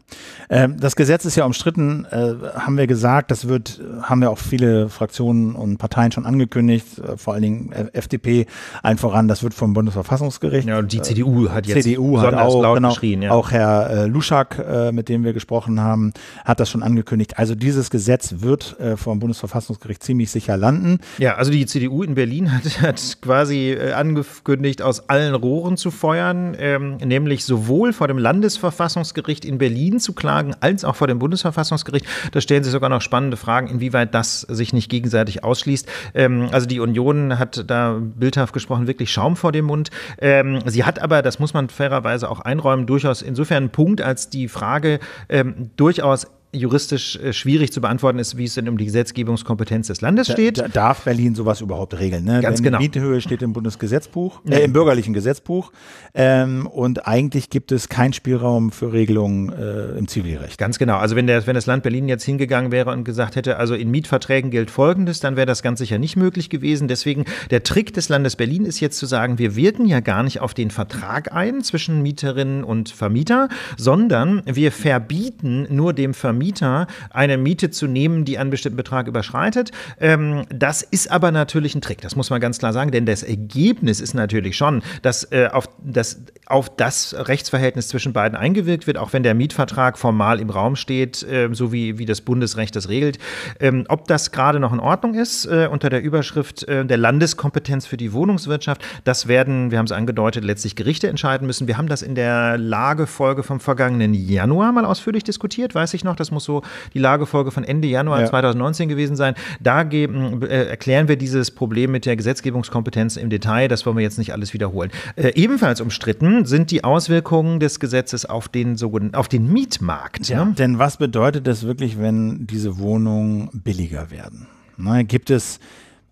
Ähm, das Gesetz ist ja umstritten, äh, haben wir gesagt. Das wird, haben ja auch viele Fraktionen und Parteien schon angekündigt, äh, vor allen Dingen FDP allen voran. Das wird vom Bundesverfassungsgericht. Ja, die CDU hat jetzt CDU hat auch, laut genau, geschrien. Ja. Auch Herr äh, Luschak, mit dem wir gesprochen haben, hat das schon angekündigt. Also dieses Gesetz wird vom Bundesverfassungsgericht ziemlich sicher landen. Ja, also die CDU in Berlin Berlin hat, hat quasi äh, angekündigt, aus allen Rohren zu feuern, ähm, nämlich sowohl vor dem Landesverfassungsgericht in Berlin zu klagen, als auch vor dem Bundesverfassungsgericht. Da stellen sich sogar noch spannende Fragen, inwieweit das sich nicht gegenseitig ausschließt. Ähm, also die Union hat da bildhaft gesprochen wirklich Schaum vor dem Mund. Ähm, sie hat aber, das muss man fairerweise auch einräumen, durchaus insofern einen Punkt, als die Frage ähm, durchaus juristisch äh, schwierig zu beantworten ist, wie es denn um die Gesetzgebungskompetenz des Landes steht. Da, darf Berlin sowas überhaupt regeln? Ne? Ganz Wenn genau. Mietenhöhe steht im Bundesgesetzbuch, äh, im bürgerlichen Gesetzbuch. Ähm, und eigentlich gibt es keinen Spielraum für Regelungen äh, im Zivilrecht. Ganz genau. Also wenn, der, wenn das Land Berlin jetzt hingegangen wäre und gesagt hätte, also in Mietverträgen gilt Folgendes, dann wäre das ganz sicher nicht möglich gewesen. Deswegen der Trick des Landes Berlin ist jetzt zu sagen, wir wirken ja gar nicht auf den Vertrag ein zwischen Mieterinnen und Vermieter, sondern wir verbieten nur dem Vermieter Vermieter eine Miete zu nehmen, die einen bestimmten Betrag überschreitet. Ähm, das ist aber natürlich ein Trick, das muss man ganz klar sagen, denn das Ergebnis ist natürlich schon, dass, äh, auf, dass auf das Rechtsverhältnis zwischen beiden eingewirkt wird, auch wenn der Mietvertrag formal im Raum steht, äh, so wie, wie das Bundesrecht das regelt. Ähm, ob das gerade noch in Ordnung ist, äh, unter der Überschrift äh, der Landeskompetenz für die Wohnungswirtschaft, das werden, wir haben es angedeutet, letztlich Gerichte entscheiden müssen. Wir haben das in der Lagefolge vom vergangenen Januar mal ausführlich diskutiert, weiß ich noch. Das das muss so die Lagefolge von Ende Januar ja. 2019 gewesen sein. Da geben, äh, erklären wir dieses Problem mit der Gesetzgebungskompetenz im Detail. Das wollen wir jetzt nicht alles wiederholen. Äh, ebenfalls umstritten sind die Auswirkungen des Gesetzes auf den sogenannten, auf den Mietmarkt. Ja, ja. Ne? Denn was bedeutet das wirklich, wenn diese Wohnungen billiger werden? Na, ne, gibt es,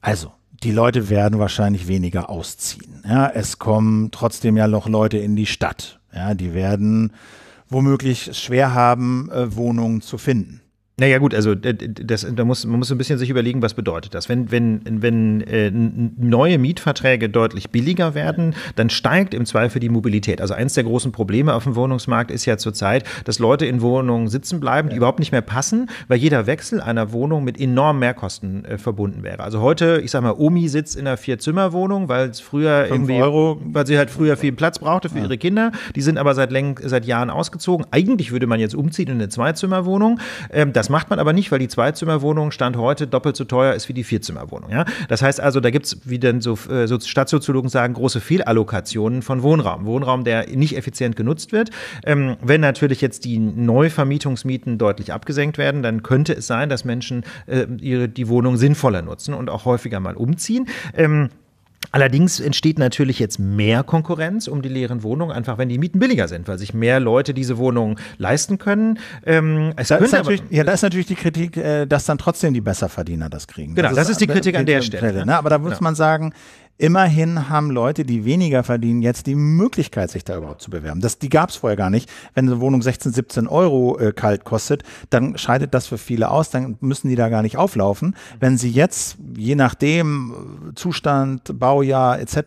also, die Leute werden wahrscheinlich weniger ausziehen. Ja, es kommen trotzdem ja noch Leute in die Stadt. Ja, die werden womöglich schwer haben, äh, Wohnungen zu finden. Naja gut, also das, da muss, man muss ein bisschen sich überlegen, was bedeutet das. Wenn, wenn, wenn äh, neue Mietverträge deutlich billiger werden, dann steigt im Zweifel die Mobilität. Also eins der großen Probleme auf dem Wohnungsmarkt ist ja zurzeit, dass Leute in Wohnungen sitzen bleiben, die ja. überhaupt nicht mehr passen, weil jeder Wechsel einer Wohnung mit enormen Mehrkosten äh, verbunden wäre. Also heute, ich sag mal, Omi sitzt in einer Vier-Zimmer-Wohnung, weil es früher irgendwie, Euro. weil sie halt früher viel Platz brauchte für ja. ihre Kinder. Die sind aber seit, seit Jahren ausgezogen. Eigentlich würde man jetzt umziehen in eine Zwei-Zimmer-Wohnung. Ähm, das macht man aber nicht, weil die Zweizimmerwohnung Stand heute doppelt so teuer ist wie die Vierzimmerwohnung. Ja? Das heißt also, da gibt es, wie denn so, äh, so Stadtsoziologen sagen, große Fehlallokationen von Wohnraum. Wohnraum, der nicht effizient genutzt wird. Ähm, wenn natürlich jetzt die Neuvermietungsmieten deutlich abgesenkt werden, dann könnte es sein, dass Menschen äh, ihre, die Wohnung sinnvoller nutzen und auch häufiger mal umziehen. Ähm, Allerdings entsteht natürlich jetzt mehr Konkurrenz um die leeren Wohnungen, einfach wenn die Mieten billiger sind, weil sich mehr Leute diese Wohnungen leisten können. Ähm, da können ist aber, ja, da ist natürlich die Kritik, äh, dass dann trotzdem die Besserverdiener das kriegen. Genau, das, das ist, ist, die Kritik an der Stelle. Ne? ne? Aber da muss genau. man sagen, Immerhin haben Leute, die weniger verdienen, jetzt die Möglichkeit, sich da überhaupt zu bewerben. Das, die gab es vorher gar nicht. Wenn eine Wohnung 16, 17 Euro äh, kalt kostet, dann scheidet das für viele aus, dann müssen die da gar nicht auflaufen. Wenn sie jetzt, je nachdem, äh, Zustand, Baujahr etc.,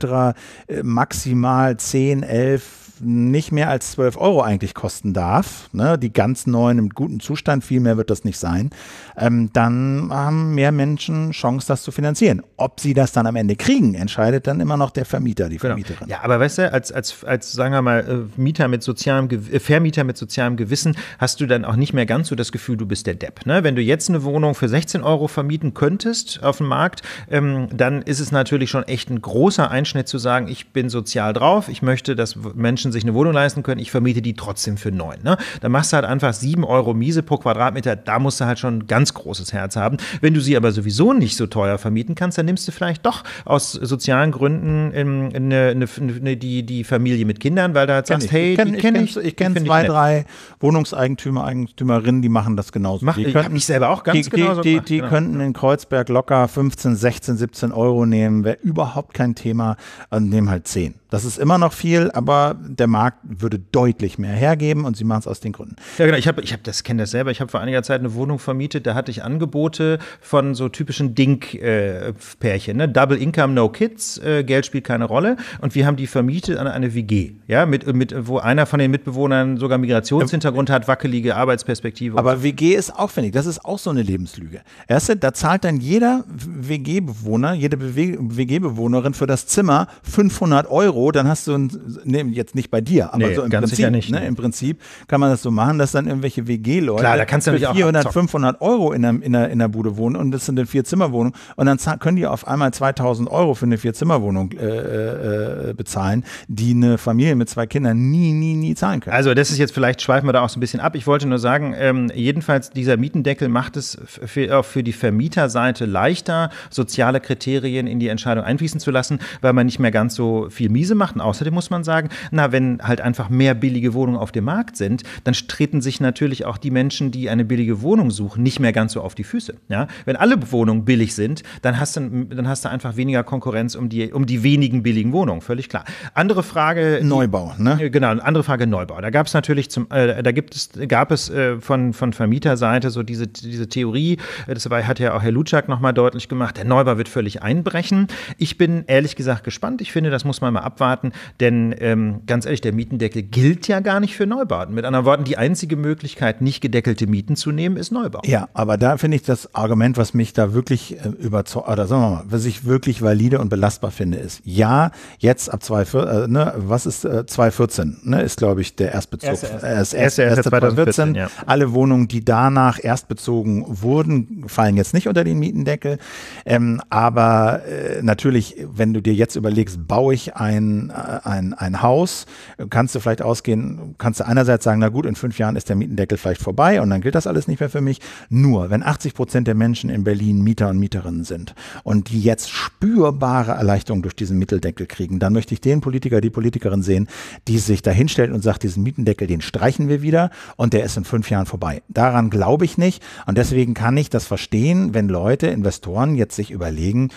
äh, maximal 10, 11, nicht mehr als 12 Euro eigentlich kosten darf, ne, die ganz neuen im guten Zustand, viel mehr wird das nicht sein, ähm, dann haben mehr Menschen Chance, das zu finanzieren. Ob sie das dann am Ende kriegen, entscheidet dann immer noch der Vermieter, die genau. Vermieterin. Ja, aber weißt du, als, als, als sagen wir mal, äh, Mieter mit sozialem, äh, Vermieter mit sozialem Gewissen, hast du dann auch nicht mehr ganz so das Gefühl, du bist der Depp. Ne? Wenn du jetzt eine Wohnung für 16 Euro vermieten könntest auf dem Markt, ähm, dann ist es natürlich schon echt ein großer Einschnitt zu sagen, ich bin sozial drauf, ich möchte, dass Menschen Menschen sich eine Wohnung leisten können, ich vermiete die trotzdem für neun. Ne? Dann machst du halt einfach sieben Euro Miese pro Quadratmeter, da musst du halt schon ein ganz großes Herz haben. Wenn du sie aber sowieso nicht so teuer vermieten kannst, dann nimmst du vielleicht doch aus sozialen Gründen ähm, in, in eine, eine, die, die Familie mit Kindern, weil du halt sagst, ich. hey, ich kenne kenn, ich, ich kenn, kenn zwei, drei Wohnungseigentümer, Eigentümerinnen, die machen das genauso. Mach, die könnten, hab ich selber auch ganz die, genauso Die, die, die genau. könnten in Kreuzberg locker 15, 16, 17 Euro nehmen, wäre überhaupt kein Thema, nehmen halt 10. Das ist immer noch viel, aber der Markt würde deutlich mehr hergeben und sie machen es aus den Gründen. Ja, genau. Ich habe, ich hab, das kenne das selber. Ich habe vor einiger Zeit eine Wohnung vermietet, da hatte ich Angebote von so typischen Dink-Pärchen. Äh, ne? Double Income, No Kids, äh, Geld spielt keine Rolle. Und wir haben die vermietet an eine WG, ja, mit, mit, wo einer von den Mitbewohnern sogar Migrationshintergrund hat, wackelige Arbeitsperspektive. Aber so. WG ist aufwendig. Das ist auch so eine Lebenslüge. Erste, da zahlt dann jeder WG-Bewohner, jede WG-Bewohnerin für das Zimmer 500 Euro. Dann hast du, ein, ne, jetzt nicht nicht bei dir, aber nee, so im Prinzip, nicht, ne, im Prinzip kann man das so machen, dass dann irgendwelche WG-Leute da für 400, auch 500 Euro in der, in, der, in der Bude wohnen und das sind eine Vier-Zimmer-Wohnung und dann können die auf einmal 2000 Euro für eine Vier-Zimmer-Wohnung äh, äh, äh, bezahlen, die eine Familie mit zwei Kindern nie, nie, nie zahlen können. Also das ist jetzt, vielleicht schweifen wir da auch so ein bisschen ab. Ich wollte nur sagen, ähm, jedenfalls dieser Mietendeckel macht es für, auch für die Vermieterseite leichter, soziale Kriterien in die Entscheidung einfließen zu lassen, weil man nicht mehr ganz so viel Miese macht und außerdem muss man sagen, na, wenn wenn halt einfach mehr billige Wohnungen auf dem Markt sind, dann treten sich natürlich auch die Menschen, die eine billige Wohnung suchen, nicht mehr ganz so auf die Füße. Ja? Wenn alle Wohnungen billig sind, dann hast, du, dann hast du einfach weniger Konkurrenz um die, um die wenigen billigen Wohnungen, völlig klar. Andere Frage. Neubau, ne? Äh, genau, andere Frage Neubau. Da gab es natürlich zum, äh, da gibt es, gab es äh, von, von Vermieterseite so diese, diese Theorie, äh, das hat ja auch Herr Lutschak nochmal deutlich gemacht, der Neubau wird völlig einbrechen. Ich bin ehrlich gesagt gespannt. Ich finde, das muss man mal abwarten, denn ähm, ganz ganz ehrlich, der Mietendeckel gilt ja gar nicht für Neubauten. Mit anderen Worten, die einzige Möglichkeit, nicht gedeckelte Mieten zu nehmen, ist Neubau. Ja, aber da finde ich das Argument, was mich da wirklich äh, überzeugt, oder sagen wir mal, was ich wirklich valide und belastbar finde, ist, ja, jetzt ab 2014, äh, ne, was ist äh, 2014, ne, ist glaube ich der Erstbezug. Erst, äh, erste, erste, erste, erste 2014, 2014 ja. alle Wohnungen, die danach erst bezogen wurden, fallen jetzt nicht unter den Mietendeckel. Ähm, aber äh, natürlich, wenn du dir jetzt überlegst, baue ich ein, äh, ein, ein Haus, kannst du vielleicht ausgehen, kannst du einerseits sagen, na gut, in fünf Jahren ist der Mietendeckel vielleicht vorbei und dann gilt das alles nicht mehr für mich. Nur, wenn 80 Prozent der Menschen in Berlin Mieter und Mieterinnen sind und die jetzt spürbare Erleichterung durch diesen Mitteldeckel kriegen, dann möchte ich den Politiker, die Politikerin sehen, die sich da hinstellt und sagt, diesen Mietendeckel, den streichen wir wieder und der ist in fünf Jahren vorbei. Daran glaube ich nicht und deswegen kann ich das verstehen, wenn Leute, Investoren jetzt sich überlegen,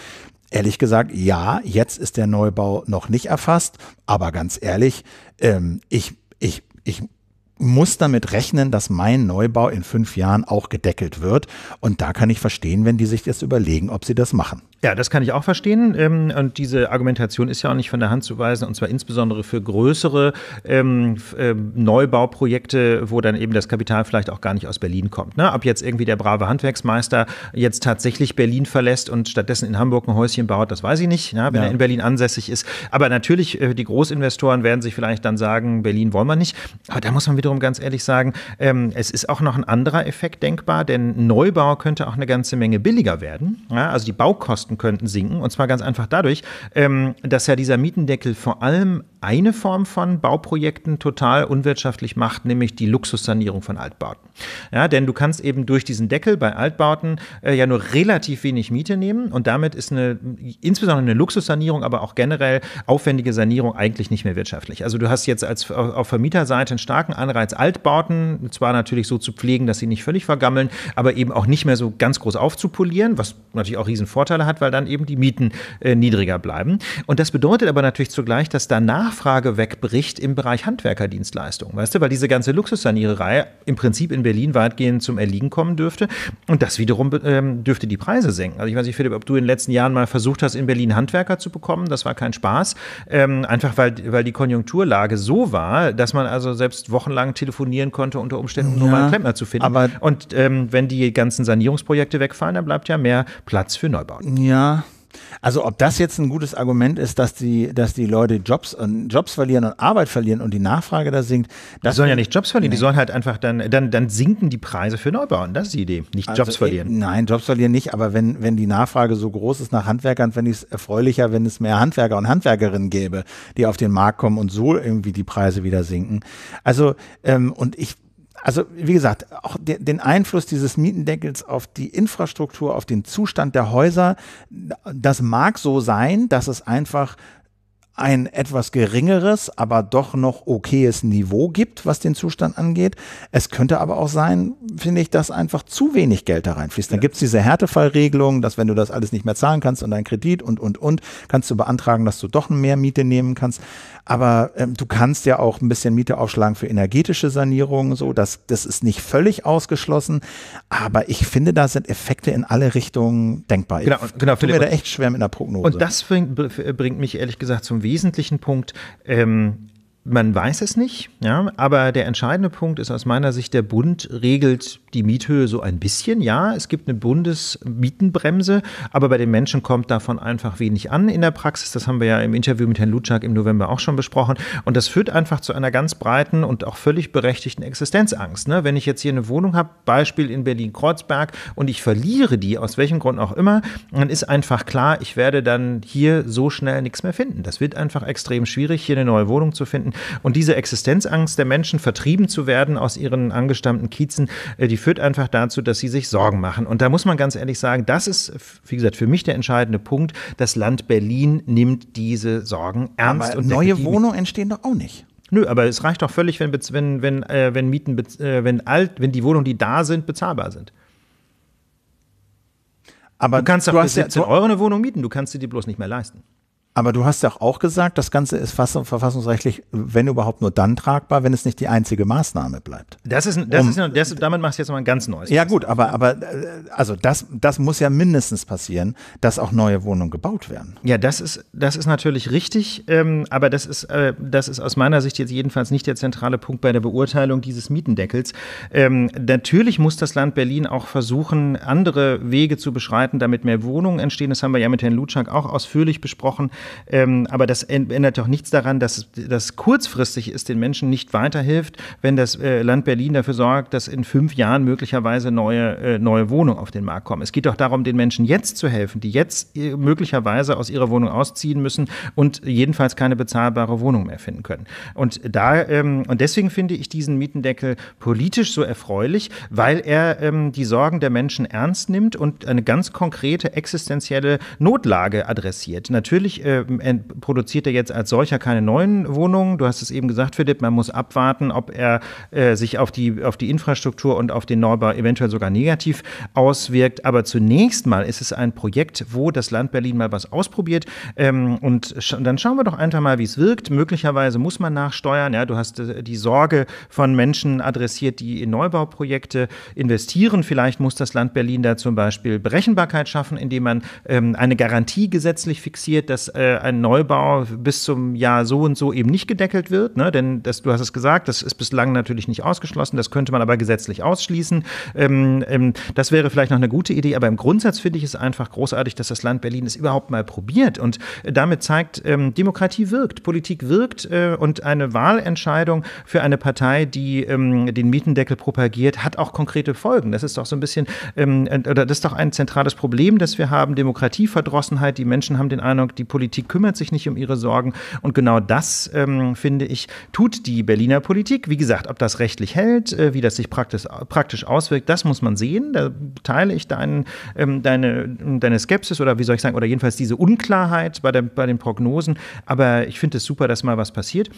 ehrlich gesagt, ja, jetzt ist der Neubau noch nicht erfasst, aber ganz ehrlich, ähm, ich, ich, ich muss damit rechnen, dass mein Neubau in fünf Jahren auch gedeckelt wird. Und da kann ich verstehen, wenn die sich jetzt überlegen, ob sie das machen. Ja, das kann ich auch verstehen. Ähm, und diese Argumentation ist ja auch nicht von der Hand zu weisen, und zwar insbesondere für größere ähm, ähm, Neubauprojekte, wo dann eben das Kapital vielleicht auch gar nicht aus Berlin kommt. Ne? Ob jetzt irgendwie der brave Handwerksmeister jetzt tatsächlich Berlin verlässt und stattdessen in Hamburg ein Häuschen baut, das weiß ich nicht, ne? wenn ja. er in Berlin ansässig ist. Aber natürlich, äh, die Großinvestoren werden sich vielleicht dann sagen, Berlin wollen wir nicht. Aber da muss man wiederum ganz ehrlich sagen, es ist auch noch ein anderer Effekt denkbar, denn Neubau könnte auch eine ganze Menge billiger werden. Also die Baukosten Kosten könnten sinken. Und zwar ganz einfach dadurch, ähm, dass ja dieser Mietendeckel vor allem eine Form von Bauprojekten total unwirtschaftlich macht, nämlich die Luxussanierung von Altbauten. Ja, denn du kannst eben durch diesen Deckel bei Altbauten äh, ja nur relativ wenig Miete nehmen und damit ist eine, insbesondere eine Luxussanierung, aber auch generell aufwendige Sanierung eigentlich nicht mehr wirtschaftlich. Also du hast jetzt als, auf Vermieterseite einen starken Anreiz, Altbauten zwar natürlich so zu pflegen, dass sie nicht völlig vergammeln, aber eben auch nicht mehr so ganz groß aufzupolieren, was natürlich auch Riesenvorteile Vorteile hat, weil dann eben die Mieten äh, niedriger bleiben. Und das bedeutet aber natürlich zugleich, dass da Nachfrage wegbricht im Bereich Handwerkerdienstleistungen, weißt du, weil diese ganze Luxussaniererei im Prinzip in Berlin weitgehend zum Erliegen kommen dürfte und das wiederum ähm, dürfte die Preise senken. Also ich weiß nicht, Philipp, ob du in den letzten Jahren mal versucht hast, in Berlin Handwerker zu bekommen, das war kein Spaß, ähm, einfach weil, weil die Konjunkturlage so war, dass man also selbst wochenlang telefonieren konnte unter Umständen, um ja, nur mal einen Klempner zu finden. und ähm, wenn die ganzen Sanierungsprojekte wegfallen, dann bleibt ja mehr Platz für Neubauten. Ja ja. Also ob das jetzt ein gutes Argument ist, dass die, dass die Leute Jobs, äh, Jobs verlieren und Arbeit verlieren und die Nachfrage da sinkt. Das die sollen ja nicht Jobs verlieren, nein. die sollen halt einfach dann, dann, dann sinken die Preise für Neubauern. das ist die Idee, nicht also Jobs verlieren. Nein, Jobs verlieren nicht, aber wenn, wenn die Nachfrage so groß ist nach Handwerkern, fände ich es erfreulicher, wenn es mehr Handwerker und Handwerkerinnen gäbe, die auf den Markt kommen und so irgendwie die Preise wieder sinken. Also, ähm, und ich also wie gesagt, auch de den Einfluss dieses Mietendeckels auf die Infrastruktur, auf den Zustand der Häuser, das mag so sein, dass es einfach ein etwas geringeres, aber doch noch okayes Niveau gibt, was den Zustand angeht. Es könnte aber auch sein, finde ich, dass einfach zu wenig Geld da reinfließt. Dann ja. gibt es diese Härtefallregelung, dass wenn du das alles nicht mehr zahlen kannst und dein Kredit und, und, und, kannst du beantragen, dass du doch mehr Miete nehmen kannst. Aber ähm, du kannst ja auch ein bisschen Miete aufschlagen für energetische Sanierungen, so. Das, das ist nicht völlig ausgeschlossen. Aber ich finde, da sind Effekte in alle Richtungen denkbar. Genau, ich, genau. da echt schwer mit einer Prognose. Und das bringt, bringt mich ehrlich gesagt zum wesentlichen Punkt ähm, man weiß es nicht, ja, aber der entscheidende Punkt ist aus meiner Sicht, der Bund regelt die Miethöhe so ein bisschen. Ja, es gibt eine Bundesmietenbremse, aber bei den Menschen kommt davon einfach wenig an in der Praxis. Das haben wir ja im Interview mit Herrn Lutschak im November auch schon besprochen. Und das führt einfach zu einer ganz breiten und auch völlig berechtigten Existenzangst. Ne? Wenn ich jetzt hier eine Wohnung habe, Beispiel in Berlin-Kreuzberg, und ich verliere die, aus welchem Grund auch immer, dann ist einfach klar, ich werde dann hier so schnell nichts mehr finden. Das wird einfach extrem schwierig, hier eine neue Wohnung zu finden finden. Und diese Existenzangst der Menschen, vertrieben zu werden aus ihren angestammten Kiezen, äh, die führt einfach dazu, dass sie sich Sorgen machen. Und da muss man ganz ehrlich sagen, das ist, wie gesagt, für mich der entscheidende Punkt. Das Land Berlin nimmt diese Sorgen ernst. Aber und neue Wohnungen entstehen doch auch nicht. Nö, aber es reicht doch völlig, wenn, wenn, wenn, äh, wenn Mieten, äh, wenn, alt, wenn die Wohnungen, die da sind, bezahlbar sind. Aber du kannst doch für 17 ja, Euro eine Wohnung mieten, du kannst sie dir bloß nicht mehr leisten. Aber du hast ja auch gesagt, das Ganze ist verfassungsrechtlich, wenn überhaupt nur dann tragbar, wenn es nicht die einzige Maßnahme bleibt. Das ist, das um, ist das, damit machst du jetzt nochmal ein ganz neues. Ja, gut, aber, aber äh, also das, das muss ja mindestens passieren, dass auch neue Wohnungen gebaut werden. Ja, das ist, das ist natürlich richtig, ähm, aber das ist, äh, das ist aus meiner Sicht jetzt jedenfalls nicht der zentrale Punkt bei der Beurteilung dieses Mietendeckels. Ähm, natürlich muss das Land Berlin auch versuchen, andere Wege zu beschreiten, damit mehr Wohnungen entstehen. Das haben wir ja mit Herrn Lutschak auch ausführlich besprochen. Ähm, aber das ändert doch nichts daran, dass das kurzfristig ist, den Menschen nicht weiterhilft, wenn das äh, Land Berlin dafür sorgt, dass in fünf Jahren möglicherweise neue, äh, neue Wohnungen auf den Markt kommen. Es geht doch darum, den Menschen jetzt zu helfen, die jetzt äh, möglicherweise aus ihrer Wohnung ausziehen müssen und jedenfalls keine bezahlbare Wohnung mehr finden können. Und da ähm, und deswegen finde ich diesen Mietendeckel politisch so erfreulich, weil er ähm, die Sorgen der Menschen ernst nimmt und eine ganz konkrete existenzielle Notlage adressiert. Natürlich äh, äh, produziert er jetzt als solcher keine neuen Wohnungen. Du hast es eben gesagt, Philipp, man muss abwarten, ob er äh, sich auf die, auf die Infrastruktur und auf den Neubau eventuell sogar negativ auswirkt. Aber zunächst mal ist es ein Projekt, wo das Land Berlin mal was ausprobiert. Ähm, und sch dann schauen wir doch einfach mal, wie es wirkt. Möglicherweise muss man nachsteuern. Ja, du hast äh, die Sorge von Menschen adressiert, die in Neubauprojekte investieren. Vielleicht muss das Land Berlin da zum Beispiel Berechenbarkeit schaffen, indem man ähm, eine Garantie gesetzlich fixiert, dass äh, ein Neubau bis zum Jahr so und so eben nicht gedeckelt wird. Ne? Denn das, du hast es gesagt, das ist bislang natürlich nicht ausgeschlossen. Das könnte man aber gesetzlich ausschließen. Ähm, ähm, das wäre vielleicht noch eine gute Idee. Aber im Grundsatz finde ich es einfach großartig, dass das Land Berlin es überhaupt mal probiert und damit zeigt, ähm, Demokratie wirkt, Politik wirkt äh, und eine Wahlentscheidung für eine Partei, die ähm, den Mietendeckel propagiert, hat auch konkrete Folgen. Das ist doch so ein bisschen, ähm, oder das ist doch ein zentrales Problem, das wir haben, Demokratieverdrossenheit. Die Menschen haben den Eindruck, die Politik Politik kümmert sich nicht um ihre Sorgen. Und genau das, ähm, finde ich, tut die Berliner Politik. Wie gesagt, ob das rechtlich hält, äh, wie das sich praktisch, praktisch auswirkt, das muss man sehen. Da teile ich dein, ähm, deine, deine Skepsis oder wie soll ich sagen, oder jedenfalls diese Unklarheit bei, der, bei den Prognosen. Aber ich finde es super, dass mal was passiert.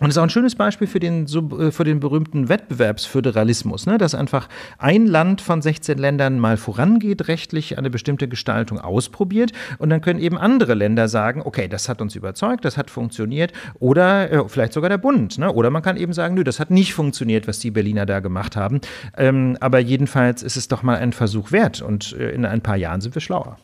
Und es ist auch ein schönes Beispiel für den, äh, für den berühmten Wettbewerbsföderalismus, ne? dass einfach ein Land von 16 Ländern mal vorangeht, rechtlich eine bestimmte Gestaltung ausprobiert und dann können eben andere Länder sagen, okay, das hat uns überzeugt, das hat funktioniert oder äh, vielleicht sogar der Bund. Ne? Oder man kann eben sagen, nö, das hat nicht funktioniert, was die Berliner da gemacht haben. Ähm, aber jedenfalls ist es doch mal ein Versuch wert und äh, in ein paar Jahren sind wir schlauer.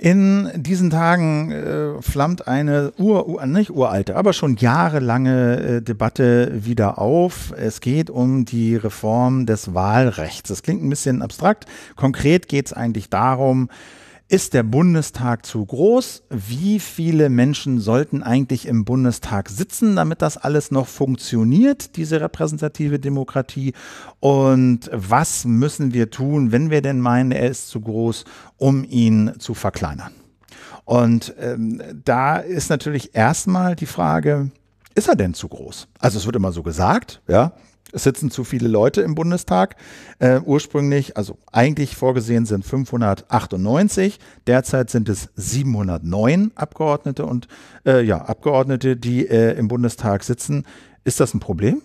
In diesen Tagen äh, flammt eine ur, nicht uralte, aber schon jahrelange äh, Debatte wieder auf. Es geht um die Reform des Wahlrechts. Das klingt ein bisschen abstrakt. Konkret geht es eigentlich darum, ist der Bundestag zu groß? Wie viele Menschen sollten eigentlich im Bundestag sitzen, damit das alles noch funktioniert, diese repräsentative Demokratie? Und was müssen wir tun, wenn wir denn meinen, er ist zu groß, um ihn zu verkleinern? Und ähm, da ist natürlich erstmal die Frage, ist er denn zu groß? Also es wird immer so gesagt, ja, es sitzen zu viele Leute im Bundestag. Äh, ursprünglich, also eigentlich vorgesehen sind 598. Derzeit sind es 709 Abgeordnete und äh, ja, Abgeordnete, die äh, im Bundestag sitzen. Ist das ein Problem?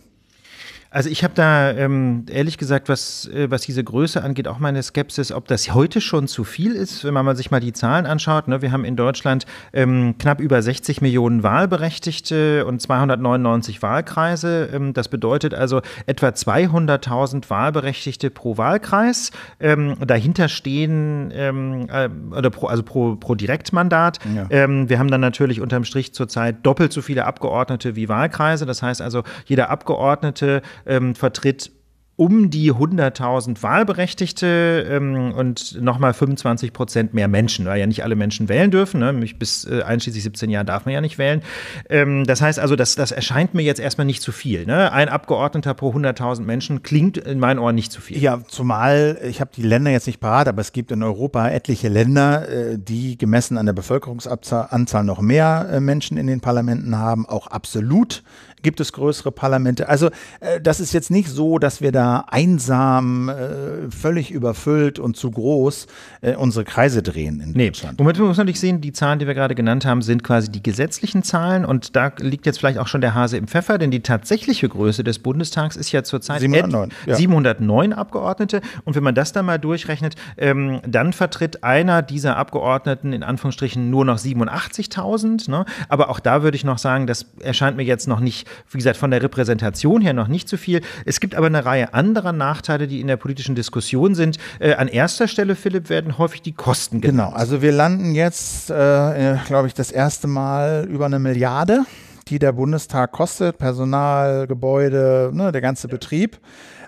Also ich habe da ähm, ehrlich gesagt, was, äh, was diese Größe angeht, auch meine Skepsis, ob das heute schon zu viel ist, wenn man sich mal die Zahlen anschaut. Ne? Wir haben in Deutschland ähm, knapp über 60 Millionen Wahlberechtigte und 299 Wahlkreise. Ähm, das bedeutet also etwa 200.000 Wahlberechtigte pro Wahlkreis. Ähm, dahinter stehen, ähm, äh, oder pro, also pro, pro Direktmandat. Ja. Ähm, wir haben dann natürlich unterm Strich zurzeit doppelt so viele Abgeordnete wie Wahlkreise. Das heißt also, jeder Abgeordnete ähm, vertritt um die 100.000 Wahlberechtigte ähm, und nochmal 25 Prozent mehr Menschen, weil ja nicht alle Menschen wählen dürfen. Ne? Bis äh, einschließlich 17 Jahren darf man ja nicht wählen. Ähm, das heißt also, das, das erscheint mir jetzt erstmal nicht zu viel. Ne? Ein Abgeordneter pro 100.000 Menschen klingt in meinen Ohren nicht zu viel. Ja, zumal, ich habe die Länder jetzt nicht parat, aber es gibt in Europa etliche Länder, äh, die gemessen an der Bevölkerungsanzahl noch mehr äh, Menschen in den Parlamenten haben, auch absolut gibt es größere Parlamente. Also äh, das ist jetzt nicht so, dass wir da einsam, äh, völlig überfüllt und zu groß äh, unsere Kreise drehen in nee. Deutschland. Womit wir uns natürlich sehen, die Zahlen, die wir gerade genannt haben, sind quasi die gesetzlichen Zahlen und da liegt jetzt vielleicht auch schon der Hase im Pfeffer, denn die tatsächliche Größe des Bundestags ist ja zurzeit 709, ja. 709 Abgeordnete und wenn man das dann mal durchrechnet, ähm, dann vertritt einer dieser Abgeordneten in Anführungsstrichen nur noch 87.000. Ne? Aber auch da würde ich noch sagen, das erscheint mir jetzt noch nicht wie gesagt, von der Repräsentation her noch nicht so viel. Es gibt aber eine Reihe anderer Nachteile, die in der politischen Diskussion sind. Äh, an erster Stelle, Philipp, werden häufig die Kosten genannt. Genau, also wir landen jetzt, äh, äh glaube ich, das erste Mal über eine Milliarde, die der Bundestag kostet. Personal, Gebäude, ne, der ganze ja. Betrieb.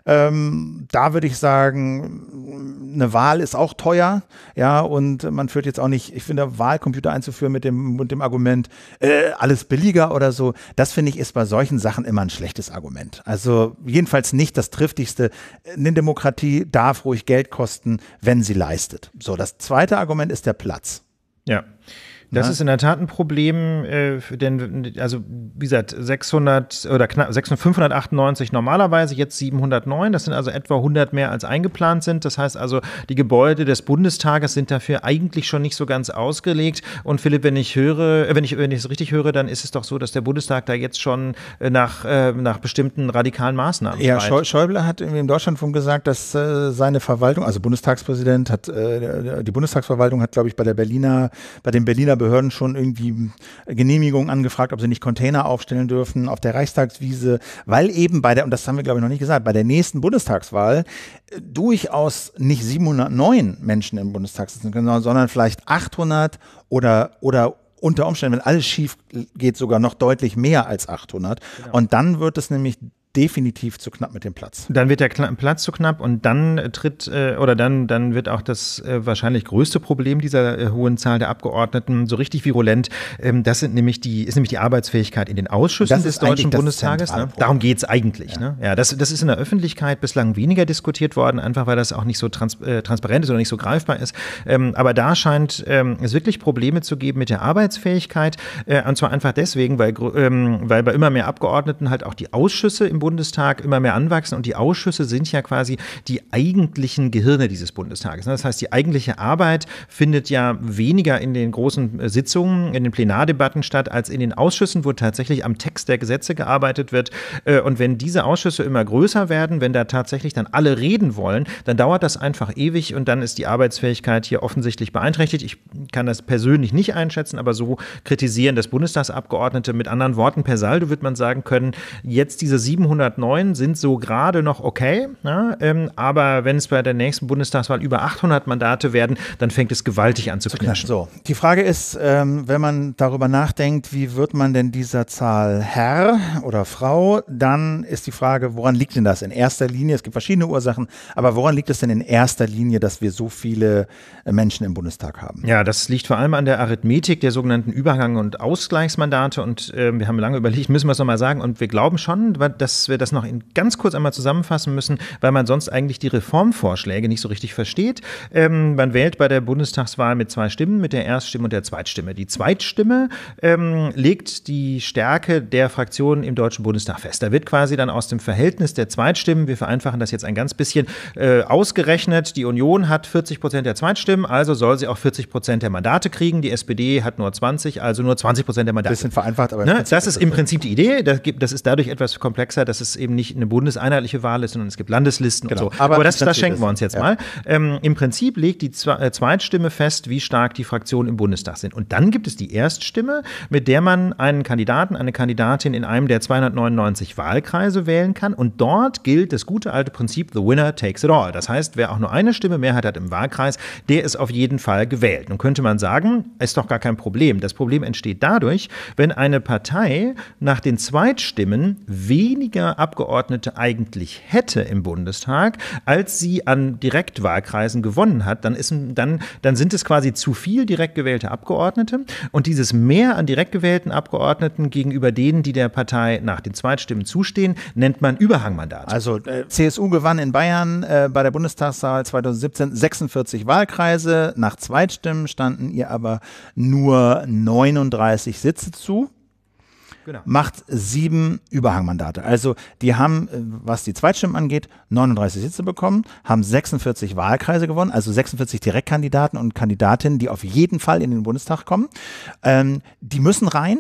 Ähm, da würde ich sagen, eine Wahl ist auch teuer, ja, und man führt jetzt auch nicht, ich finde, Wahlcomputer einzuführen mit dem, mit dem Argument, äh, alles billiger oder so, das finde ich ist bei solchen Sachen immer ein schlechtes Argument. Also jedenfalls nicht das triftigste. Eine Demokratie darf ruhig Geld kosten, wenn sie leistet. So, das zweite Argument ist der Platz. Ja. Das Na? Ne? ist in der Tat ein Problem, äh, denn, also wie gesagt, 600 oder knapp 598 normalerweise, jetzt 709, das sind also etwa 100 mehr als eingeplant sind. Das heißt also, die Gebäude des Bundestages sind dafür eigentlich schon nicht so ganz ausgelegt. Und Philipp, wenn ich höre, äh, wenn ich, wenn ich es richtig höre, dann ist es doch so, dass der Bundestag da jetzt schon äh, nach, äh, nach bestimmten radikalen Maßnahmen Ja, schreit. Schäuble hat im Deutschlandfunk gesagt, dass äh, seine Verwaltung, also Bundestagspräsident, hat äh, die Bundestagsverwaltung hat, glaube ich, bei der Berliner, bei dem Berliner Behörden schon irgendwie Genehmigungen angefragt, ob sie nicht Container aufstellen dürfen auf der Reichstagswiese, weil eben bei der, und das haben wir glaube ich noch nicht gesagt, bei der nächsten Bundestagswahl äh, durchaus nicht 709 Menschen im Bundestag sitzen können, sondern vielleicht 800 oder, oder unter Umständen, wenn alles schief geht, sogar noch deutlich mehr als 800. Genau. Und dann wird es nämlich definitiv zu knapp mit dem Platz. Dann wird der Platz zu knapp und dann äh, tritt äh, oder dann, dann wird auch das äh, wahrscheinlich größte Problem dieser äh, hohen Zahl der Abgeordneten so richtig virulent. Ähm, das sind nämlich die, ist nämlich die Arbeitsfähigkeit in den Ausschüssen des Deutschen Bundestages. Ne? Darum geht es eigentlich. Ja, ne? ja das, das ist in der Öffentlichkeit bislang weniger diskutiert worden, einfach weil das auch nicht so trans äh, transparent ist oder nicht so greifbar ist. Ähm, aber da scheint ähm, es wirklich Probleme zu geben mit der Arbeitsfähigkeit. und zwar einfach deswegen, weil, weil bei immer mehr Abgeordneten halt auch die Ausschüsse im Bundestag immer mehr anwachsen und die Ausschüsse sind ja quasi die eigentlichen Gehirne dieses Bundestages. Ne? Das heißt, die eigentliche Arbeit findet ja weniger in den großen äh, Sitzungen, in den Plenardebatten statt, als in den Ausschüssen, wo tatsächlich am Text der Gesetze gearbeitet wird. Äh, und wenn diese Ausschüsse immer größer werden, wenn da tatsächlich dann alle reden wollen, dann dauert das einfach ewig und dann ist die Arbeitsfähigkeit hier offensichtlich beeinträchtigt. Ich kann das persönlich nicht einschätzen, aber so kritisieren das Bundestagsabgeordnete mit anderen Worten per Saldo wird man sagen können, jetzt diese 700 709 sind so gerade noch okay, ja, ne? ähm, aber wenn es bei der nächsten Bundestagswahl über 800 Mandate werden, dann fängt es gewaltig an zu knirschen. So, die Frage ist, ähm, wenn man darüber nachdenkt, wie wird man denn dieser Zahl Herr oder Frau, dann ist die Frage, woran liegt denn das in erster Linie? Es gibt verschiedene Ursachen, aber woran liegt es denn in erster Linie, dass wir so viele äh, Menschen im Bundestag haben? Ja, das liegt vor allem an der Arithmetik der sogenannten Übergang- und Ausgleichsmandate und äh, wir haben lange überlegt, müssen wir es nochmal sagen und wir glauben schon, dass dass wir das noch in ganz kurz einmal zusammenfassen müssen, weil man sonst eigentlich die Reformvorschläge nicht so richtig versteht. Ähm, man wählt bei der Bundestagswahl mit zwei Stimmen, mit der Erststimme und der Zweitstimme. Die Zweitstimme ähm, legt die Stärke der Fraktionen im Deutschen Bundestag fest. Da wird quasi dann aus dem Verhältnis der Zweitstimmen, wir vereinfachen das jetzt ein ganz bisschen, äh, ausgerechnet, die Union hat 40 Prozent der Zweitstimmen, also soll sie auch 40 Prozent der Mandate kriegen. Die SPD hat nur 20, also nur 20 Prozent der Mandate. Bisschen vereinfacht, aber ne? das ist im Prinzip die Idee. Das, ist dadurch etwas komplexer, dass dass es eben nicht eine bundeseinheitliche Wahl ist, sondern es gibt Landeslisten genau. und so. Aber, Aber das, das schenken wir uns jetzt ja. mal. Ähm, Im Prinzip legt die äh, Zweitstimme fest, wie stark die Fraktionen im Bundestag sind. Und dann gibt es die Erststimme, mit der man einen Kandidaten, eine Kandidatin in einem der 299 Wahlkreise wählen kann. Und dort gilt das gute alte Prinzip, the winner takes it all. Das heißt, wer auch nur eine Stimme Mehrheit hat im Wahlkreis, der ist auf jeden Fall gewählt. Nun könnte man sagen, ist doch gar kein Problem. Das Problem entsteht dadurch, wenn eine Partei nach den Zweitstimmen weniger weniger Abgeordnete eigentlich hätte im Bundestag, als sie an Direktwahlkreisen gewonnen hat, dann, ist, dann, dann sind es quasi zu viel direkt gewählte Abgeordnete. Und dieses Mehr an direkt gewählten Abgeordneten gegenüber denen, die der Partei nach den Zweitstimmen zustehen, nennt man Überhangmandat. Also äh, CSU gewann in Bayern äh, bei der Bundestagswahl 2017 46 Wahlkreise. Nach Zweitstimmen standen ihr aber nur 39 Sitze zu genau. macht sieben Überhangmandate. Also die haben, äh, was die Zweitstimmen angeht, 39 Sitze bekommen, haben 46 Wahlkreise gewonnen, also 46 Direktkandidaten und Kandidatinnen, die auf jeden Fall in den Bundestag kommen. Ähm, die müssen rein,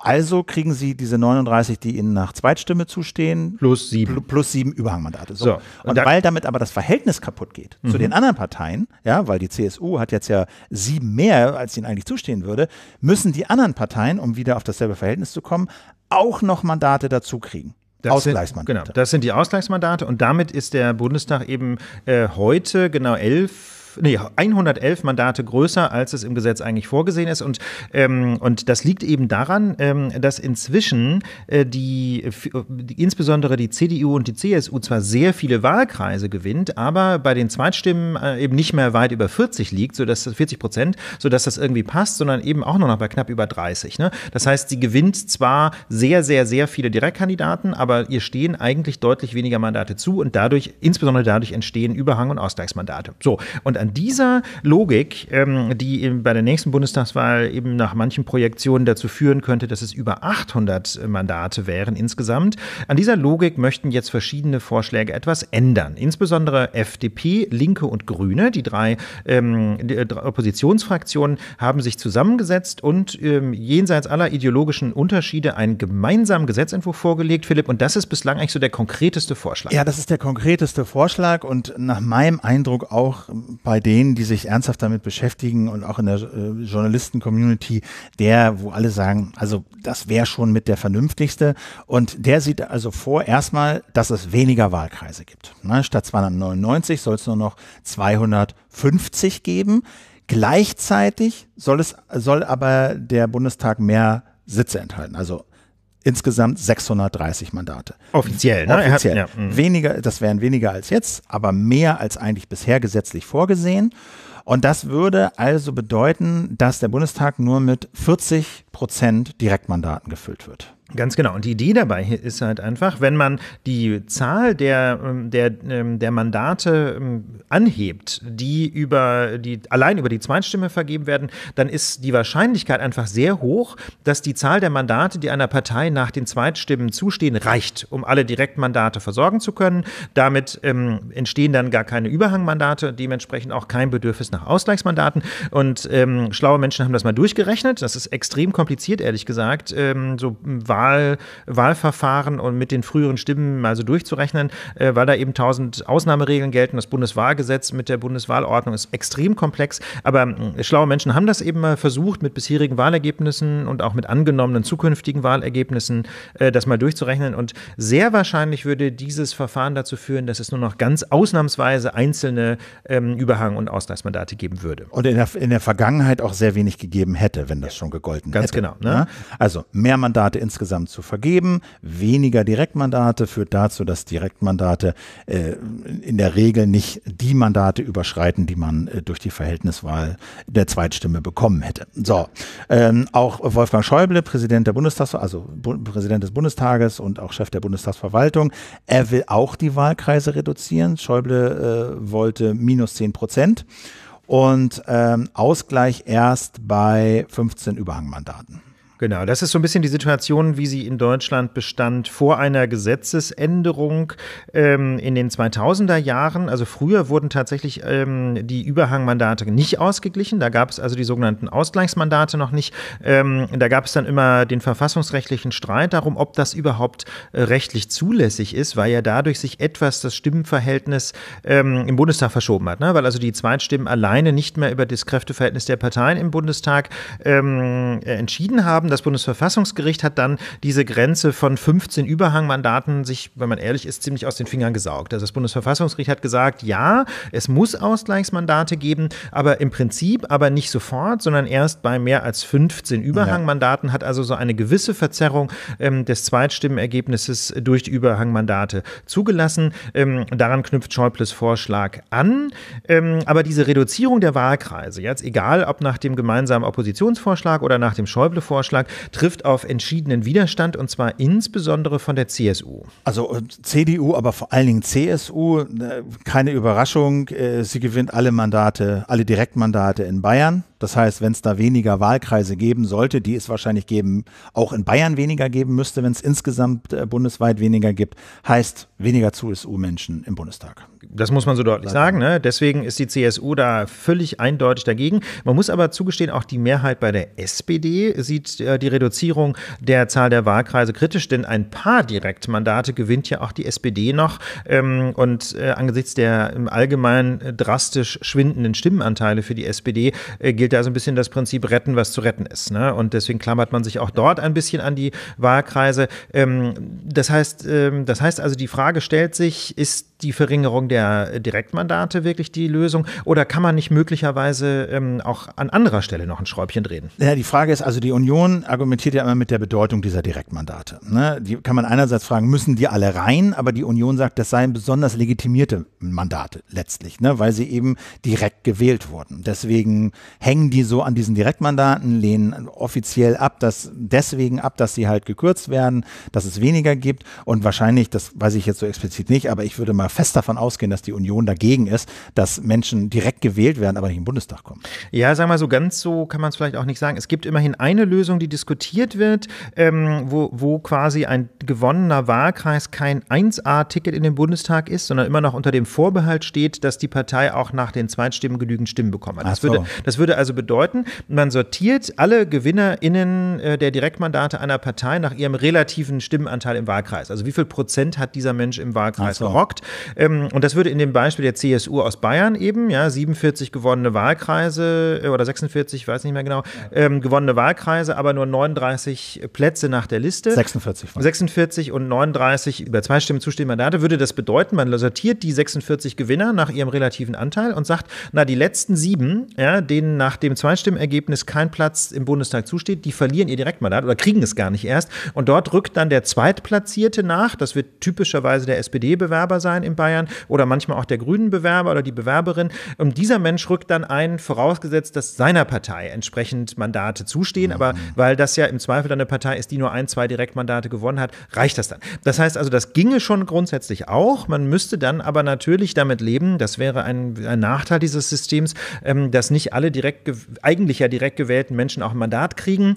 also kriegen Sie diese 39, die Ihnen nach Zweitstimme zustehen. Plus sieben. Pl plus sieben Überhangmandate. So. so. Und, da weil damit aber das Verhältnis kaputt geht mhm. zu den anderen Parteien, ja, weil die CSU hat jetzt ja sieben mehr, als ihnen eigentlich zustehen würde, müssen die anderen Parteien, um wieder auf dasselbe Verhältnis zu kommen, auch noch Mandate dazu kriegen. Das Ausgleichsmandate. Sind, genau, das sind die Ausgleichsmandate und damit ist der Bundestag eben äh, heute genau elf 111, nee, 111 Mandate größer, als es im Gesetz eigentlich vorgesehen ist. Und, ähm, und das liegt eben daran, ähm, dass inzwischen äh, die, die, insbesondere die CDU und die CSU zwar sehr viele Wahlkreise gewinnt, aber bei den Zweitstimmen äh, eben nicht mehr weit über 40 liegt, sodass 40 Prozent, sodass das irgendwie passt, sondern eben auch nur noch bei knapp über 30. Ne? Das heißt, sie gewinnt zwar sehr, sehr, sehr viele Direktkandidaten, aber ihr stehen eigentlich deutlich weniger Mandate zu und dadurch, insbesondere dadurch entstehen Überhang- und Ausgleichsmandate. So, und an an dieser Logik, ähm, die bei der nächsten Bundestagswahl eben nach manchen Projektionen dazu führen könnte, dass es über 800 Mandate wären insgesamt, an dieser Logik möchten jetzt verschiedene Vorschläge etwas ändern. Insbesondere FDP, Linke und Grüne, die drei ähm, die äh, Oppositionsfraktionen, haben sich zusammengesetzt und ähm, jenseits aller ideologischen Unterschiede einen gemeinsamen Gesetzentwurf vorgelegt, Philipp. Und das ist bislang eigentlich so der konkreteste Vorschlag. Ja, das ist der konkreteste Vorschlag und nach meinem Eindruck auch bei denen, die sich ernsthaft damit beschäftigen und auch in der äh, Journalisten-Community, der, wo alle sagen, also das wäre schon mit der vernünftigste. Und der sieht also vor, erstmal, dass es weniger Wahlkreise gibt. Ne? Statt 299 soll es nur noch 250 geben. Gleichzeitig soll es, soll aber der Bundestag mehr Sitze enthalten. Also insgesamt 630 Mandate. Offiziell, ne? Offiziell. Hat, ja. Mhm. Weniger, das wären weniger als jetzt, aber mehr als eigentlich bisher gesetzlich vorgesehen. Und das würde also bedeuten, dass der Bundestag nur mit 40 Prozent Direktmandaten gefüllt wird. Ganz genau. Und die Idee dabei ist halt einfach, wenn man die Zahl der, ähm, der, ähm, der Mandate ähm, anhebt, die über die, allein über die Zweitstimme vergeben werden, dann ist die Wahrscheinlichkeit einfach sehr hoch, dass die Zahl der Mandate, die einer Partei nach den Zweitstimmen zustehen, reicht, um alle Direktmandate versorgen zu können. Damit ähm, entstehen dann gar keine Überhangmandate, dementsprechend auch kein Bedürfnis nach Ausgleichsmandaten. Und ähm, schlaue Menschen haben das mal durchgerechnet. Das ist extrem kompliziert, ehrlich gesagt. Ähm, so war Wahl, Wahlverfahren und mit den früheren Stimmen mal so durchzurechnen, äh, weil da eben tausend Ausnahmeregeln gelten. Das Bundeswahlgesetz mit der Bundeswahlordnung ist extrem komplex, aber äh, schlaue Menschen haben das eben mal versucht, mit bisherigen Wahlergebnissen und auch mit angenommenen zukünftigen Wahlergebnissen äh, das mal durchzurechnen. Und sehr wahrscheinlich würde dieses Verfahren dazu führen, dass es nur noch ganz ausnahmsweise einzelne ähm, Überhang- und Ausgleichsmandate geben würde. Und in der, in der Vergangenheit auch sehr wenig gegeben hätte, wenn das schon gegolten Ganz hätte. Ganz genau. Ne? ne? Also mehr Mandate insgesamt insgesamt zu vergeben. Weniger Direktmandate führt dazu, dass Direktmandate äh, in der Regel nicht die Mandate überschreiten, die man äh, durch die Verhältniswahl der Zweitstimme bekommen hätte. So, ähm, auch Wolfgang Schäuble, Präsident der Bundestags, also Bu Präsident des Bundestages und auch Chef der Bundestagsverwaltung, er will auch die Wahlkreise reduzieren. Schäuble äh, wollte minus 10 Prozent und ähm, Ausgleich erst bei 15 Überhangmandaten. Genau, das ist so ein bisschen die Situation, wie sie in Deutschland bestand vor einer Gesetzesänderung ähm, in den 2000er Jahren. Also früher wurden tatsächlich ähm, die Überhangmandate nicht ausgeglichen. Da gab es also die sogenannten Ausgleichsmandate noch nicht. Ähm, da gab es dann immer den verfassungsrechtlichen Streit darum, ob das überhaupt äh, rechtlich zulässig ist, weil ja dadurch sich etwas das Stimmenverhältnis ähm, im Bundestag verschoben hat. Ne? Weil also die Zweitstimmen alleine nicht mehr über das Kräfteverhältnis der Parteien im Bundestag ähm, äh, entschieden haben haben. Das Bundesverfassungsgericht hat dann diese Grenze von 15 Überhangmandaten sich, wenn man ehrlich ist, ziemlich aus den Fingern gesaugt. Also das Bundesverfassungsgericht hat gesagt, ja, es muss Ausgleichsmandate geben, aber im Prinzip aber nicht sofort, sondern erst bei mehr als 15 Überhangmandaten hat also so eine gewisse Verzerrung ähm, des Zweitstimmenergebnisses durch die Überhangmandate zugelassen. Ähm, daran knüpft Schäubles Vorschlag an. Ähm, aber diese Reduzierung der Wahlkreise, jetzt egal ob nach dem gemeinsamen Oppositionsvorschlag oder nach dem Schäuble-Vorschlag, Vorschlag trifft auf entschiedenen Widerstand und zwar insbesondere von der CSU. Also äh, CDU, aber vor allen Dingen CSU, äh, keine Überraschung, äh, sie gewinnt alle Mandate, alle Direktmandate in Bayern. Das heißt, wenn es da weniger Wahlkreise geben sollte, die es wahrscheinlich geben, auch in Bayern weniger geben müsste, wenn es insgesamt äh, bundesweit weniger gibt, heißt weniger CSU-Menschen im Bundestag. Das muss man so deutlich sagen. Ne? Deswegen ist die CSU da völlig eindeutig dagegen. Man muss aber zugestehen, auch die Mehrheit bei der SPD sieht äh, die Reduzierung der Zahl der Wahlkreise kritisch, denn ein paar Direktmandate gewinnt ja auch die SPD noch. Ähm, und äh, angesichts der im Allgemeinen drastisch schwindenden Stimmenanteile für die SPD äh, gilt gilt ja so ein bisschen das Prinzip retten, was zu retten ist. Ne? Und deswegen klammert man sich auch dort ein bisschen an die Wahlkreise. Ähm, das, heißt, ähm, das heißt also, die Frage stellt sich, ist die Verringerung der Direktmandate wirklich die Lösung oder kann man nicht möglicherweise ähm, auch an anderer Stelle noch ein Schräubchen drehen? Ja, die Frage ist also, die Union argumentiert ja immer mit der Bedeutung dieser Direktmandate. Ne? Die kann man einerseits fragen, müssen die alle rein, aber die Union sagt, das seien besonders legitimierte Mandate letztlich, ne? weil sie eben direkt gewählt wurden. Deswegen hängen hängen die so an diesen Direktmandaten, lehnen offiziell ab, dass deswegen ab, dass sie halt gekürzt werden, dass es weniger gibt und wahrscheinlich, das weiß ich jetzt so explizit nicht, aber ich würde mal fest davon ausgehen, dass die Union dagegen ist, dass Menschen direkt gewählt werden, aber nicht im Bundestag kommen. Ja, sagen wir mal so, ganz so kann man es vielleicht auch nicht sagen. Es gibt immerhin eine Lösung, die diskutiert wird, ähm, wo, wo quasi ein gewonnener Wahlkreis kein 1A-Ticket in den Bundestag ist, sondern immer noch unter dem Vorbehalt steht, dass die Partei auch nach den Zweitstimmen genügend Stimmen bekommt. Das, so. würde, das würde also also bedeuten, man sortiert alle GewinnerInnen äh, der Direktmandate einer Partei nach ihrem relativen Stimmenanteil im Wahlkreis. Also wie viel Prozent hat dieser Mensch im Wahlkreis so. gerockt? Ähm, und das würde in dem Beispiel der CSU aus Bayern eben, ja, 47 gewonnene Wahlkreise äh, oder 46, weiß nicht mehr genau, ähm, gewonnene Wahlkreise, aber nur 39 Plätze nach der Liste. 46. 46 und 39 über zwei Stimmen zustimmende Mandate würde das bedeuten, man sortiert die 46 Gewinner nach ihrem relativen Anteil und sagt, na, die letzten sieben, ja, denen nach dem Zweitstimmenergebnis kein Platz im Bundestag zusteht, die verlieren ihr Direktmandat oder kriegen es gar nicht erst. Und dort rückt dann der Zweitplatzierte nach. Das wird typischerweise der SPD-Bewerber sein in Bayern oder manchmal auch der Grünen-Bewerber oder die Bewerberin. Und dieser Mensch rückt dann ein, vorausgesetzt, dass seiner Partei entsprechend Mandate zustehen. Aber mhm. weil das ja im Zweifel dann eine Partei ist, die nur ein, zwei Direktmandate gewonnen hat, reicht das dann. Das heißt also, das ginge schon grundsätzlich auch. Man müsste dann aber natürlich damit leben, das wäre ein, ein Nachteil dieses Systems, ähm, dass nicht alle direkt eigentlich ja direkt gewählten Menschen auch ein Mandat kriegen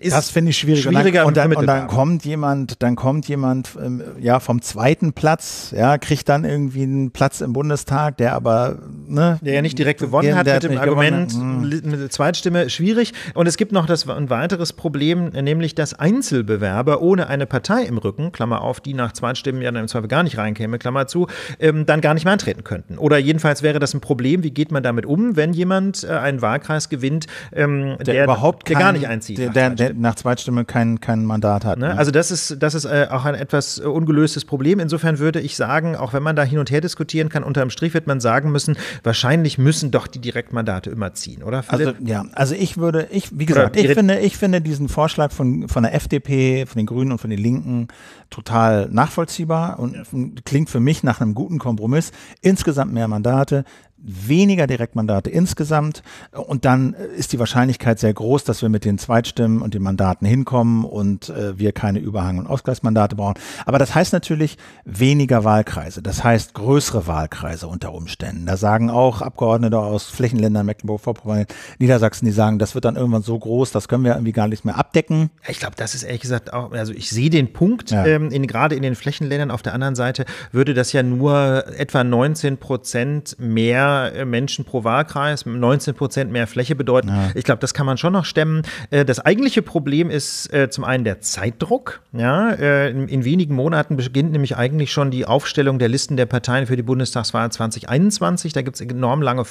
ist das finde ich schwierig. schwieriger. Und dann, und und dann kommt jemand, dann kommt jemand ähm, ja vom zweiten Platz, ja, kriegt dann irgendwie einen Platz im Bundestag, der aber ne, der ja nicht direkt gewonnen der, hat mit hat dem Argument gewonnen. Mhm. Zweitstimme schwierig. Und es gibt noch das ein weiteres Problem, nämlich dass Einzelbewerber ohne eine Partei im Rücken, Klammer auf, die nach Zweitstimmen ja dann im Zweifel gar nicht reinkäme, Klammer zu, ähm, dann gar nicht mehr antreten könnten. Oder jedenfalls wäre das ein Problem. Wie geht man damit um, wenn jemand äh, einen Wahlkreis gewinnt, ähm, der, der, überhaupt kein, der gar nicht einzieht? Der, also der, nach Zweitstimme kein, kein Mandat hat. Ne? Ne? Also das ist, das ist äh, auch ein etwas äh, ungelöstes Problem. Insofern würde ich sagen, auch wenn man da hin und her diskutieren kann, unterm Strich wird man sagen müssen, wahrscheinlich müssen doch die Direktmandate immer ziehen, oder Philipp? Also, ja, also ich würde, ich, wie gesagt, ich finde, ich finde diesen Vorschlag von, von der FDP, von den Grünen und von den Linken total nachvollziehbar und ja. klingt für mich nach einem guten Kompromiss. Insgesamt mehr Mandate, weniger Direktmandate insgesamt. Und dann äh, ist die Wahrscheinlichkeit sehr groß, dass wir mit den Zweitstimmen und den Mandaten hinkommen und äh, wir keine Überhang- und Ausgleichsmandate brauchen. Aber das heißt natürlich weniger Wahlkreise. Das heißt größere Wahlkreise unter Umständen. Da sagen auch Abgeordnete aus Flächenländern Mecklenburg-Vorpommern, Niedersachsen, die sagen, das wird dann irgendwann so groß, das können wir irgendwie gar nicht mehr abdecken. Ich glaube, das ist ehrlich gesagt auch, also ich sehe den Punkt, ja. ähm, in, gerade in den Flächenländern. Auf der anderen Seite würde das ja nur etwa 19 Prozent mehr äh, Menschen pro Wahlkreis, 19 Prozent mehr Fläche bedeuten. Ja. Ich glaube, das kann man schon noch stemmen. Äh, das eigentliche Problem ist äh, zum einen der Zeitdruck. Ja, in, wenigen Monaten beginnt nämlich eigentlich schon die Aufstellung der Listen der Parteien für die Bundestagswahl 2021. Da gibt es enorm, lange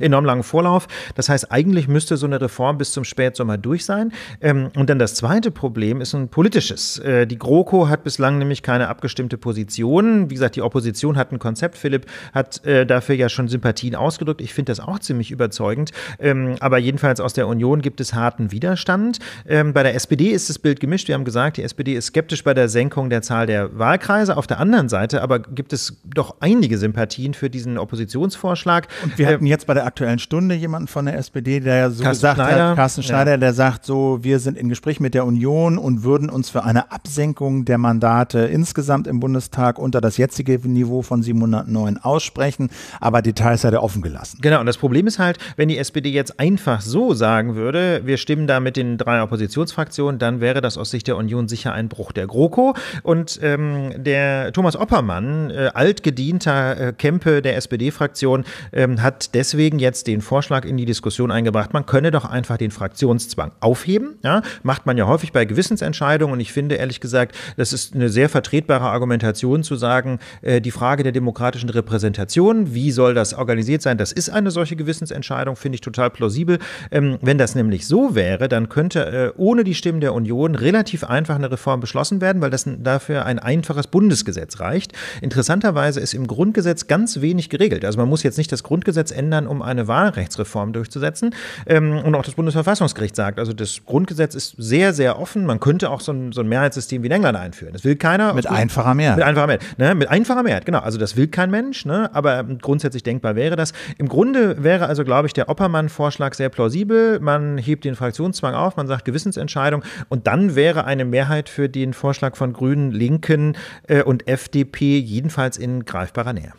enorm langen Vorlauf. Das heißt, eigentlich müsste so eine Reform bis zum Spätsommer durch sein. Ähm, und dann das zweite Problem ist ein politisches. Die GroKo hat bislang nämlich keine abgestimmte Position. Wie gesagt, die Opposition hat ein Konzept. Philipp hat dafür ja schon Sympathie Sympathien ausgedrückt. Ich finde das auch ziemlich überzeugend. Ähm, aber jedenfalls aus der Union gibt es harten Widerstand. Ähm, bei der SPD ist das Bild gemischt. Wir haben gesagt, die SPD ist skeptisch bei der Senkung der Zahl der Wahlkreise. Auf der anderen Seite aber gibt es doch einige Sympathien für diesen Oppositionsvorschlag. Und wir äh, hatten jetzt bei der Aktuellen Stunde jemanden von der SPD, der ja so Carsten gesagt Schneider. hat, Carsten Schneider, ja. der sagt so, wir sind in Gespräch mit der Union und würden uns für eine Absenkung der Mandate insgesamt im Bundestag unter das jetzige Niveau von 709 aussprechen. Aber Detail Details hat er offen gelassen. Genau, und das Problem ist halt, wenn die SPD jetzt einfach so sagen würde, wir stimmen da mit den drei Oppositionsfraktionen, dann wäre das aus Sicht der Union sicher ein Bruch der GroKo. Und ähm, der Thomas Oppermann, äh, altgedienter äh, Kempe der SPD-Fraktion, ähm, hat deswegen jetzt den Vorschlag in die Diskussion eingebracht, man könne doch einfach den Fraktionszwang aufheben. Ja? Macht man ja häufig bei Gewissensentscheidungen. Und ich finde ehrlich gesagt, das ist eine sehr vertretbare Argumentation zu sagen, äh, die Frage der demokratischen Repräsentation, wie soll das organisiert sein. Das ist eine solche Gewissensentscheidung, finde ich total plausibel. Ähm, wenn das nämlich so wäre, dann könnte äh, ohne die Stimmen der Union relativ einfach eine Reform beschlossen werden, weil das dafür ein einfaches Bundesgesetz reicht. Interessanterweise ist im Grundgesetz ganz wenig geregelt. Also man muss jetzt nicht das Grundgesetz ändern, um eine Wahlrechtsreform durchzusetzen. Ähm, und auch das Bundesverfassungsgericht sagt, also das Grundgesetz ist sehr, sehr offen. Man könnte auch so ein, so ein Mehrheitssystem wie in England einführen. Das will keiner. Mit einfacher Mehrheit. Mit einfacher Mehrheit. Ne? Mit einfacher Mehrheit, genau. Also das will kein Mensch, ne? aber ähm, grundsätzlich denkbar denkbar wäre das. Im Grunde wäre also, glaube ich, der Oppermann-Vorschlag sehr plausibel. Man hebt den Fraktionszwang auf, man sagt Gewissensentscheidung und dann wäre eine Mehrheit für den Vorschlag von Grünen, Linken äh, und FDP jedenfalls in greifbarer Nähe.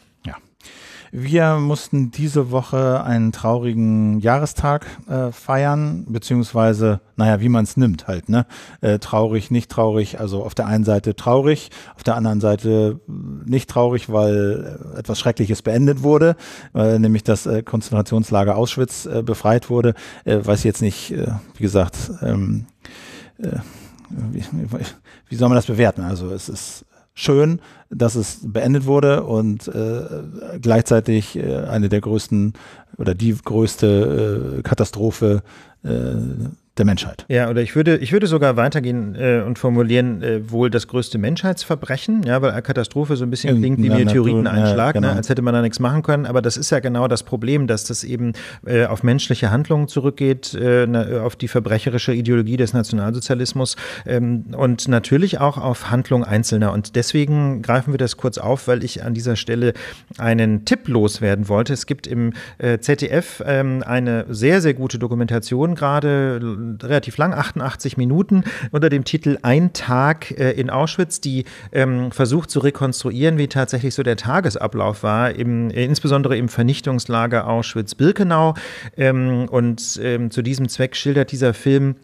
Wir mussten diese Woche einen traurigen Jahrestag äh, feiern, beziehungsweise, naja, wie man es nimmt halt, ne? Äh, traurig, nicht traurig, also auf der einen Seite traurig, auf der anderen Seite äh, nicht traurig, weil äh, etwas Schreckliches beendet wurde, äh, nämlich das äh, Konzentrationslager Auschwitz befreit wurde. weiß jetzt nicht, wie gesagt, ähm, wie, wie soll man das bewerten? Also es ist schön, dass es beendet wurde und äh, gleichzeitig äh, eine der größten oder die größte äh, Katastrophe äh, der Menschheit. Ja, oder ich würde, ich würde sogar weitergehen äh, und formulieren, äh, wohl das größte Menschheitsverbrechen, ja, weil Katastrophe so ein bisschen klingt wie Meteoriteneinschlag, ne, ja, genau. ne, als hätte man da nichts machen können. Aber das ist ja genau das Problem, dass das eben äh, auf menschliche Handlungen zurückgeht, äh, na, auf die verbrecherische Ideologie des Nationalsozialismus ähm, und natürlich auch auf Handlungen Einzelner. Und deswegen greifen wir das kurz auf, weil ich an dieser Stelle einen Tipp loswerden wollte. Es gibt im äh, ZDF ähm, eine sehr, sehr gute Dokumentation gerade relativ lang, 88 Minuten, unter dem Titel Ein Tag äh, in Auschwitz, die ähm, versucht zu rekonstruieren, wie tatsächlich so der Tagesablauf war, im, äh, insbesondere im Vernichtungslager Auschwitz-Birkenau. Ähm, und ähm, zu diesem Zweck schildert dieser Film,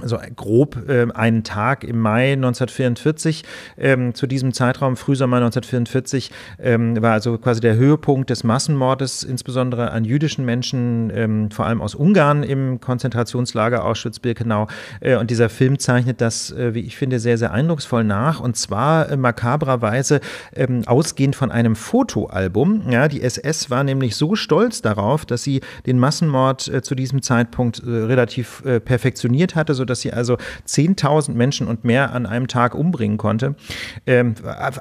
also grob äh, einen Tag im Mai 1944. Ähm, zu diesem Zeitraum, Frühsommer 1944, ähm, war also quasi der Höhepunkt des Massenmordes, insbesondere an jüdischen Menschen, ähm, vor allem aus Ungarn im Konzentrationslager Auschwitz-Birkenau. Äh, und dieser Film zeichnet das, äh, wie ich finde, sehr, sehr eindrucksvoll nach. Und zwar äh, makabrerweise ähm, ausgehend von einem Fotoalbum. Ja, die SS war nämlich so stolz darauf, dass sie den Massenmord äh, zu diesem Zeitpunkt äh, relativ perfektioniert hatte, sodass sie also 10.000 Menschen und mehr an einem Tag umbringen konnte. Ähm,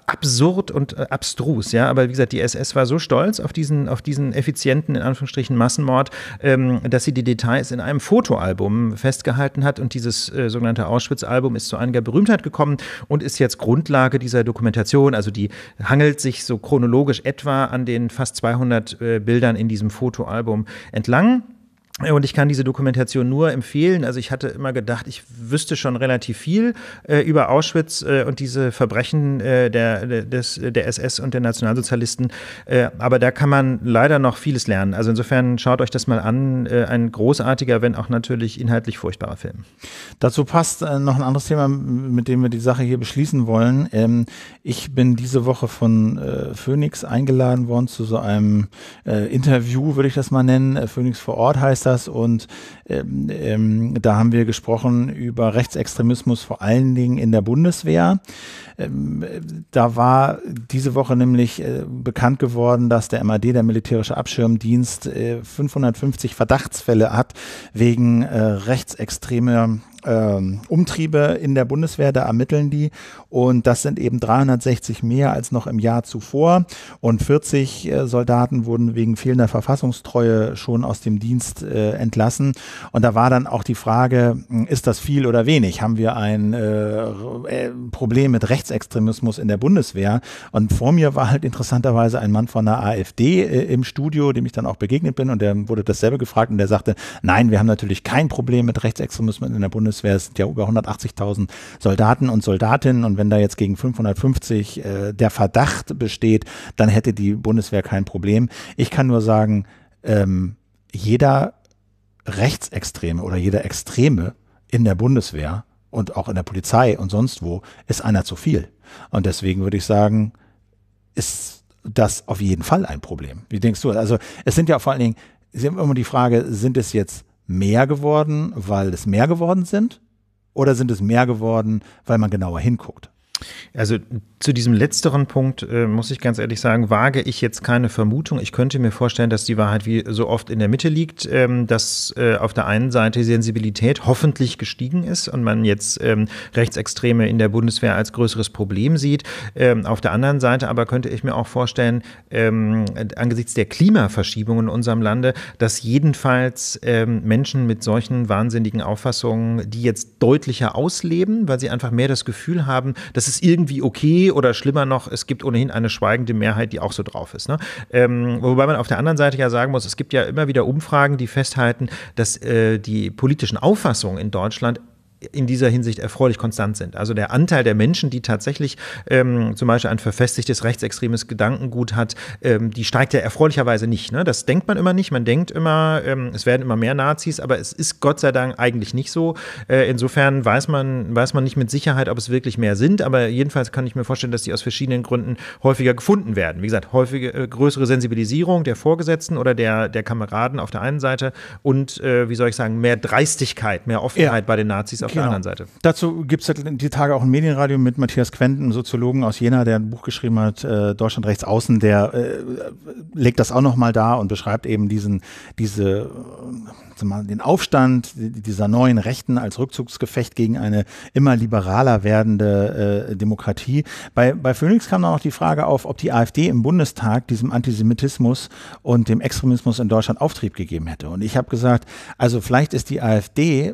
absurd und äh, abstrus, ja. Aber wie gesagt, die SS war so stolz auf diesen, auf diesen effizienten, in Anführungsstrichen, Massenmord, ähm, dass sie die Details in einem Fotoalbum festgehalten hat und dieses äh, sogenannte Auschwitz-Album ist zu einiger Berühmtheit gekommen und ist jetzt Grundlage dieser Dokumentation. Also die hangelt sich so chronologisch etwa an den fast 200 äh, Bildern in diesem Fotoalbum entlang. Äh, und ich kann diese Dokumentation nur empfehlen. Also ich hatte immer gedacht, ich wüsste schon relativ viel äh, über Auschwitz äh, und diese Verbrechen äh, der, des, der SS und der Nationalsozialisten. Äh, aber da kann man leider noch vieles lernen. Also insofern schaut euch das mal an. Äh, ein großartiger, wenn auch natürlich inhaltlich furchtbarer Film. Dazu passt noch ein anderes Thema, mit dem wir die Sache hier beschließen wollen. Ähm, ich bin diese Woche von Phoenix eingeladen worden zu so einem Interview, würde ich das mal nennen. Phoenix vor Ort heißt er das und ähm, ähm, da haben wir gesprochen über Rechtsextremismus vor allen Dingen in der Bundeswehr. Ähm, da war diese Woche nämlich äh, bekannt geworden, dass der MAD, der militärische Abschirmdienst, äh, 550 Verdachtsfälle hat wegen äh, rechtsextremer ähm, Umtriebe in der Bundeswehr, da ermitteln die. Und das sind eben 360 mehr als noch im Jahr zuvor. Und 40 äh, Soldaten wurden wegen fehlender Verfassungstreue schon aus dem Dienst äh, entlassen. Und da war dann auch die Frage, ist das viel oder wenig? Haben wir ein äh, äh, Problem mit Rechtsextremismus in der Bundeswehr? Und vor mir war halt interessanterweise ein Mann von der AfD äh, im Studio, dem ich dann auch begegnet bin und der wurde dasselbe gefragt und der sagte, nein, wir haben natürlich kein Problem mit Rechtsextremismus in der Bundeswehr. Es sind ja über 180.000 Soldaten und Soldatinnen und wenn da jetzt gegen 550 äh, der Verdacht besteht, dann hätte die Bundeswehr kein Problem. Ich kann nur sagen, ähm, jeder Rechtsextreme oder jeder Extreme in der Bundeswehr und auch in der Polizei und sonst wo ist einer zu viel. Und deswegen würde ich sagen, ist das auf jeden Fall ein Problem. Wie denkst du? Also es sind ja vor allen Dingen, sie haben immer die Frage, sind es jetzt mehr geworden, weil es mehr geworden sind? Oder sind es mehr geworden, weil man genauer hinguckt? Also zu diesem letzteren Punkt äh, muss ich ganz ehrlich sagen, wage ich jetzt keine Vermutung. Ich könnte mir vorstellen, dass die Wahrheit wie so oft in der Mitte liegt, ähm, dass äh, auf der einen Seite die Sensibilität hoffentlich gestiegen ist und man jetzt ähm, Rechtsextreme in der Bundeswehr als größeres Problem sieht. Ähm, auf der anderen Seite aber könnte ich mir auch vorstellen, ähm, angesichts der Klimaverschiebung in unserem Lande, dass jedenfalls ähm, Menschen mit solchen wahnsinnigen Auffassungen, die jetzt deutlicher ausleben, weil sie einfach mehr das Gefühl haben, dass es es irgendwie okay oder schlimmer noch, es gibt ohnehin eine schweigende Mehrheit, die auch so drauf ist. Ne? Ähm, wobei man auf der anderen Seite ja sagen muss, es gibt ja immer wieder Umfragen, die festhalten, dass äh, die politischen Auffassungen in Deutschland in dieser Hinsicht erfreulich konstant sind. Also der Anteil der Menschen, die tatsächlich ähm, zum Beispiel ein verfestigtes rechtsextremes Gedankengut hat, ähm, die steigt ja erfreulicherweise nicht. Ne? Das denkt man immer nicht. Man denkt immer, ähm, es werden immer mehr Nazis, aber es ist Gott sei Dank eigentlich nicht so. Äh, insofern weiß man, weiß man nicht mit Sicherheit, ob es wirklich mehr sind, aber jedenfalls kann ich mir vorstellen, dass die aus verschiedenen Gründen häufiger gefunden werden. Wie gesagt, häufige, äh, größere Sensibilisierung der Vorgesetzten oder der, der Kameraden auf der einen Seite und, äh, wie soll ich sagen, mehr Dreistigkeit, mehr Offenheit ja. bei den Nazis auf auf genau. der anderen Seite. Dazu gibt es halt die Tage auch ein Medienradio mit Matthias Quenten, Soziologen aus Jena, der ein Buch geschrieben hat, äh, Deutschland rechts außen, der äh, legt das auch nochmal dar und beschreibt eben diesen, diese, äh, mal, den Aufstand dieser neuen Rechten als Rückzugsgefecht gegen eine immer liberaler werdende äh, Demokratie. Bei, bei Phoenix kam dann auch die Frage auf, ob die AfD im Bundestag diesem Antisemitismus und dem Extremismus in Deutschland Auftrieb gegeben hätte. Und ich habe gesagt, also vielleicht ist die AfD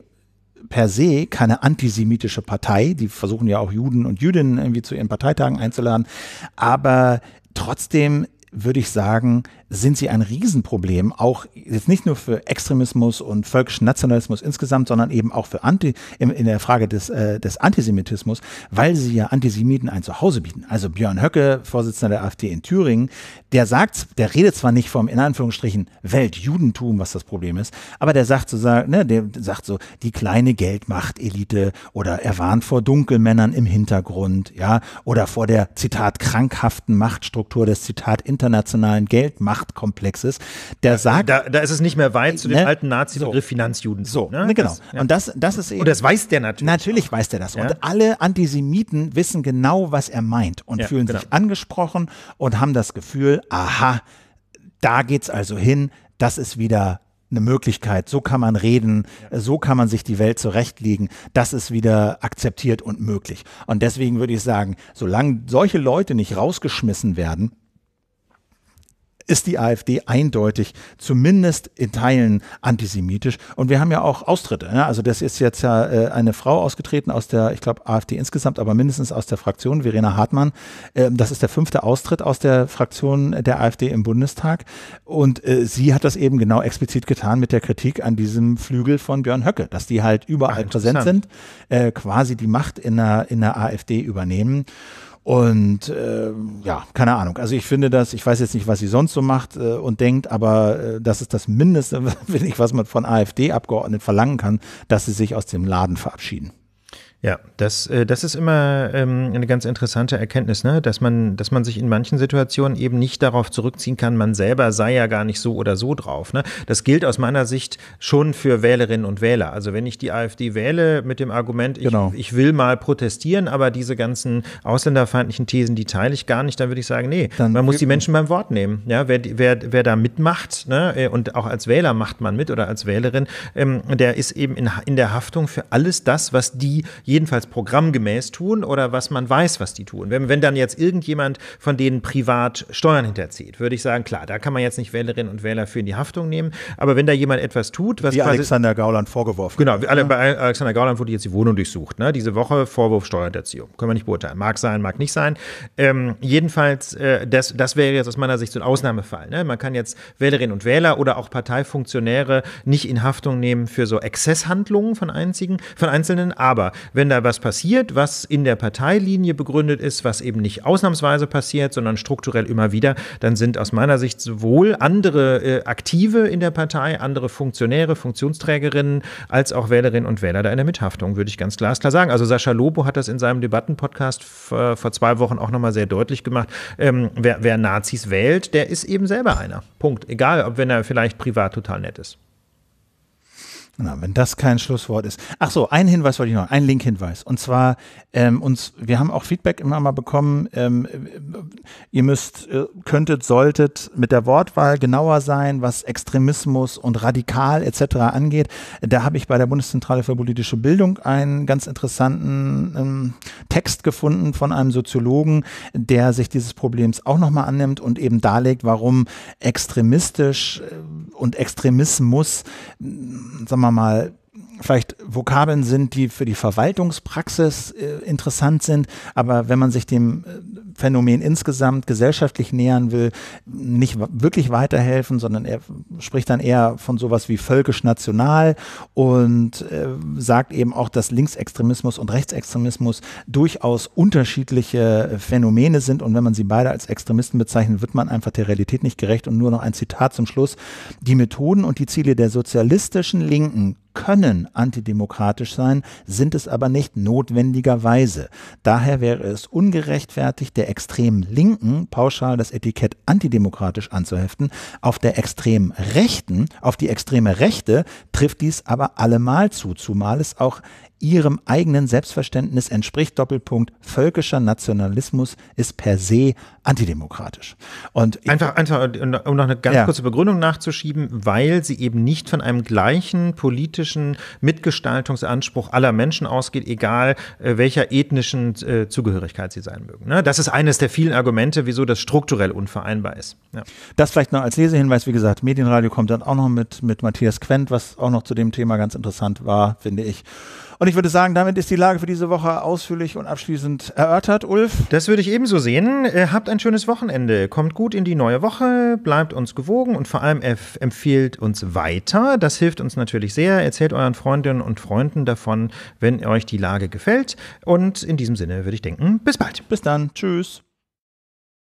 per se keine antisemitische Partei. Die versuchen ja auch Juden und Jüdinnen irgendwie zu ihren Parteitagen einzuladen. Aber trotzdem würde ich sagen, sind sie ein Riesenproblem, auch jetzt nicht nur für Extremismus und völkischen Nationalismus insgesamt, sondern eben auch für Anti, in, in der Frage des, äh, des Antisemitismus, weil sie ja Antisemiten ein Zuhause bieten. Also Björn Höcke, Vorsitzender der AfD in Thüringen, der sagt, der redet zwar nicht vom, in Anführungsstrichen, Weltjudentum, was das Problem ist, aber der sagt so, ne, der sagt so, die kleine Geldmacht-Elite oder er warnt vor Dunkelmännern im Hintergrund, ja, oder vor der, Zitat, krankhaften Machtstruktur des, Zitat, internationalen Geldmacht Machtkomplexes, der sagt. Da, da ist es nicht mehr weit zu dem ne? alten Nazi-Begriff so. Finanzjuden. So, ne? ne? genau. Das, ja. Und das, das ist eben. Und das weiß der natürlich. Natürlich auch. weiß der das. Ja? Und alle Antisemiten wissen genau, was er meint und ja, fühlen genau. sich angesprochen und haben das Gefühl, aha, da geht's also hin, das ist wieder eine Möglichkeit, so kann man reden, so kann man sich die Welt zurechtlegen, das ist wieder akzeptiert und möglich. Und deswegen würde ich sagen, solange solche Leute nicht rausgeschmissen werden, ist die AfD eindeutig, zumindest in Teilen antisemitisch. Und wir haben ja auch Austritte. Ne? Also das ist jetzt ja äh, eine Frau ausgetreten aus der, ich glaube, AfD insgesamt, aber mindestens aus der Fraktion, Verena Hartmann. Ähm, das ist der fünfte Austritt aus der Fraktion der AfD im Bundestag. Und äh, sie hat das eben genau explizit getan mit der Kritik an diesem Flügel von Björn Höcke, dass die halt überall Ach, präsent sind, äh, quasi die Macht in der, in der AfD übernehmen. Und äh, ja, keine Ahnung. Also ich finde das, ich weiß jetzt nicht, was sie sonst so macht äh, und denkt, aber äh, das ist das Mindeste, finde ich, was man von AfD-Abgeordneten verlangen kann, dass sie sich aus dem Laden verabschieden. Ja, das, äh, das ist immer ähm, eine ganz interessante Erkenntnis, ne? dass, man, dass man sich in manchen Situationen eben nicht darauf zurückziehen kann, man selber sei ja gar nicht so oder so drauf. Ne? Das gilt aus meiner Sicht schon für Wählerinnen und Wähler. Also wenn ich die AfD wähle mit dem Argument, ich, genau. ich will mal protestieren, aber diese ganzen ausländerfeindlichen Thesen, die teile ich gar nicht, dann würde ich sagen, nee, dann man muss die Menschen beim Wort nehmen. Ja, wer, wer, wer da mitmacht ne? Äh, und auch als Wähler macht man mit oder als Wählerin, ähm, der ist eben in, in der Haftung für alles das, was die jedenfalls programmgemäß tun oder was man weiß, was die tun. Wenn, wenn dann jetzt irgendjemand von denen privat Steuern hinterzieht, würde ich sagen, klar, da kann man jetzt nicht Wählerinnen und Wähler für in die Haftung nehmen. Aber wenn da jemand etwas tut, was. Wie Alexander Gauland vorgeworfen. Genau, alle, ne? bei Alexander Gauland wurde jetzt die Wohnung durchsucht. Ne? Diese Woche Vorwurf Steuerhinterziehung. Können wir nicht beurteilen. Mag sein, mag nicht sein. Ähm, jedenfalls, äh, das, das wäre jetzt aus meiner Sicht so ein Ausnahmefall. Ne? Man kann jetzt Wählerinnen und Wähler oder auch Parteifunktionäre nicht in Haftung nehmen für so Exzesshandlungen von, einzigen, von Einzelnen. Aber wenn da was passiert, was in der Parteilinie begründet ist, was eben nicht ausnahmsweise passiert, sondern strukturell immer wieder, dann sind aus meiner Sicht sowohl andere äh, Aktive in der Partei, andere Funktionäre, Funktionsträgerinnen, als auch Wählerinnen und Wähler da in der Mithaftung, würde ich ganz glasklar sagen. Also Sascha Lobo hat das in seinem Debattenpodcast vor, äh, vor zwei Wochen auch nochmal sehr deutlich gemacht. Ähm, wer, wer Nazis wählt, der ist eben selber einer. Punkt. Egal, ob wenn er vielleicht privat total nett ist. Na, wenn das kein Schlusswort ist. Ach so, ein Hinweis wollte ich noch, ein Link-Hinweis. Und zwar, ähm, uns, wir haben auch Feedback immer mal bekommen. Ähm, äh, ihr müsst, äh, könntet, solltet mit der Wortwahl genauer sein, was Extremismus und radikal etc. angeht. Da habe ich bei der Bundeszentrale für politische Bildung einen ganz interessanten ähm, Text gefunden von einem Soziologen, der sich dieses Problems auch nochmal annimmt und eben darlegt, warum extremistisch äh, und Extremismus, sagen wir mal, wir mal vielleicht Vokabeln sind, die für die Verwaltungspraxis äh, interessant sind, aber wenn man sich dem äh, Phänomen insgesamt gesellschaftlich nähern will, nicht wirklich weiterhelfen, sondern er spricht dann eher von sowas wie völkisch-national und äh, sagt eben auch, dass Linksextremismus und Rechtsextremismus durchaus unterschiedliche äh, Phänomene sind und wenn man sie beide als Extremisten bezeichnet, wird man einfach der Realität nicht gerecht und nur noch ein Zitat zum Schluss. Die Methoden und die Ziele der sozialistischen Linken können antidemokratisch sein, sind es aber nicht notwendigerweise. Daher wäre es ungerechtfertigt, der extremen Linken pauschal das Etikett antidemokratisch anzuheften. Auf der extremen Rechten, auf die extreme Rechte trifft dies aber allemal zu, zumal es auch ihrem eigenen Selbstverständnis entspricht, Doppelpunkt, völkischer Nationalismus ist per se antidemokratisch. Und einfach, einfach um noch eine ganz ja. kurze Begründung nachzuschieben, weil sie eben nicht von einem gleichen politischen Mitgestaltungsanspruch aller Menschen ausgeht, egal äh, welcher ethnischen äh, Zugehörigkeit sie sein mögen. Ne? Das ist eines der vielen Argumente, wieso das strukturell unvereinbar ist. Ja. Das vielleicht noch als Lesehinweis, wie gesagt, Medienradio kommt dann auch noch mit, mit Matthias Quent, was auch noch zu dem Thema ganz interessant war, finde ich. Und ich würde sagen, damit ist die Lage für diese Woche ausführlich und abschließend erörtert, Ulf. Das würde ich ebenso sehen. Äh, habt ein schönes Wochenende. Kommt gut in die neue Woche, bleibt uns gewogen und vor allem empfiehlt uns weiter. Das hilft uns natürlich sehr. Erzählt euren Freundinnen und Freunden davon, wenn euch die Lage gefällt. Und in diesem Sinne würde ich denken, bis bald. Bis dann. Tschüss.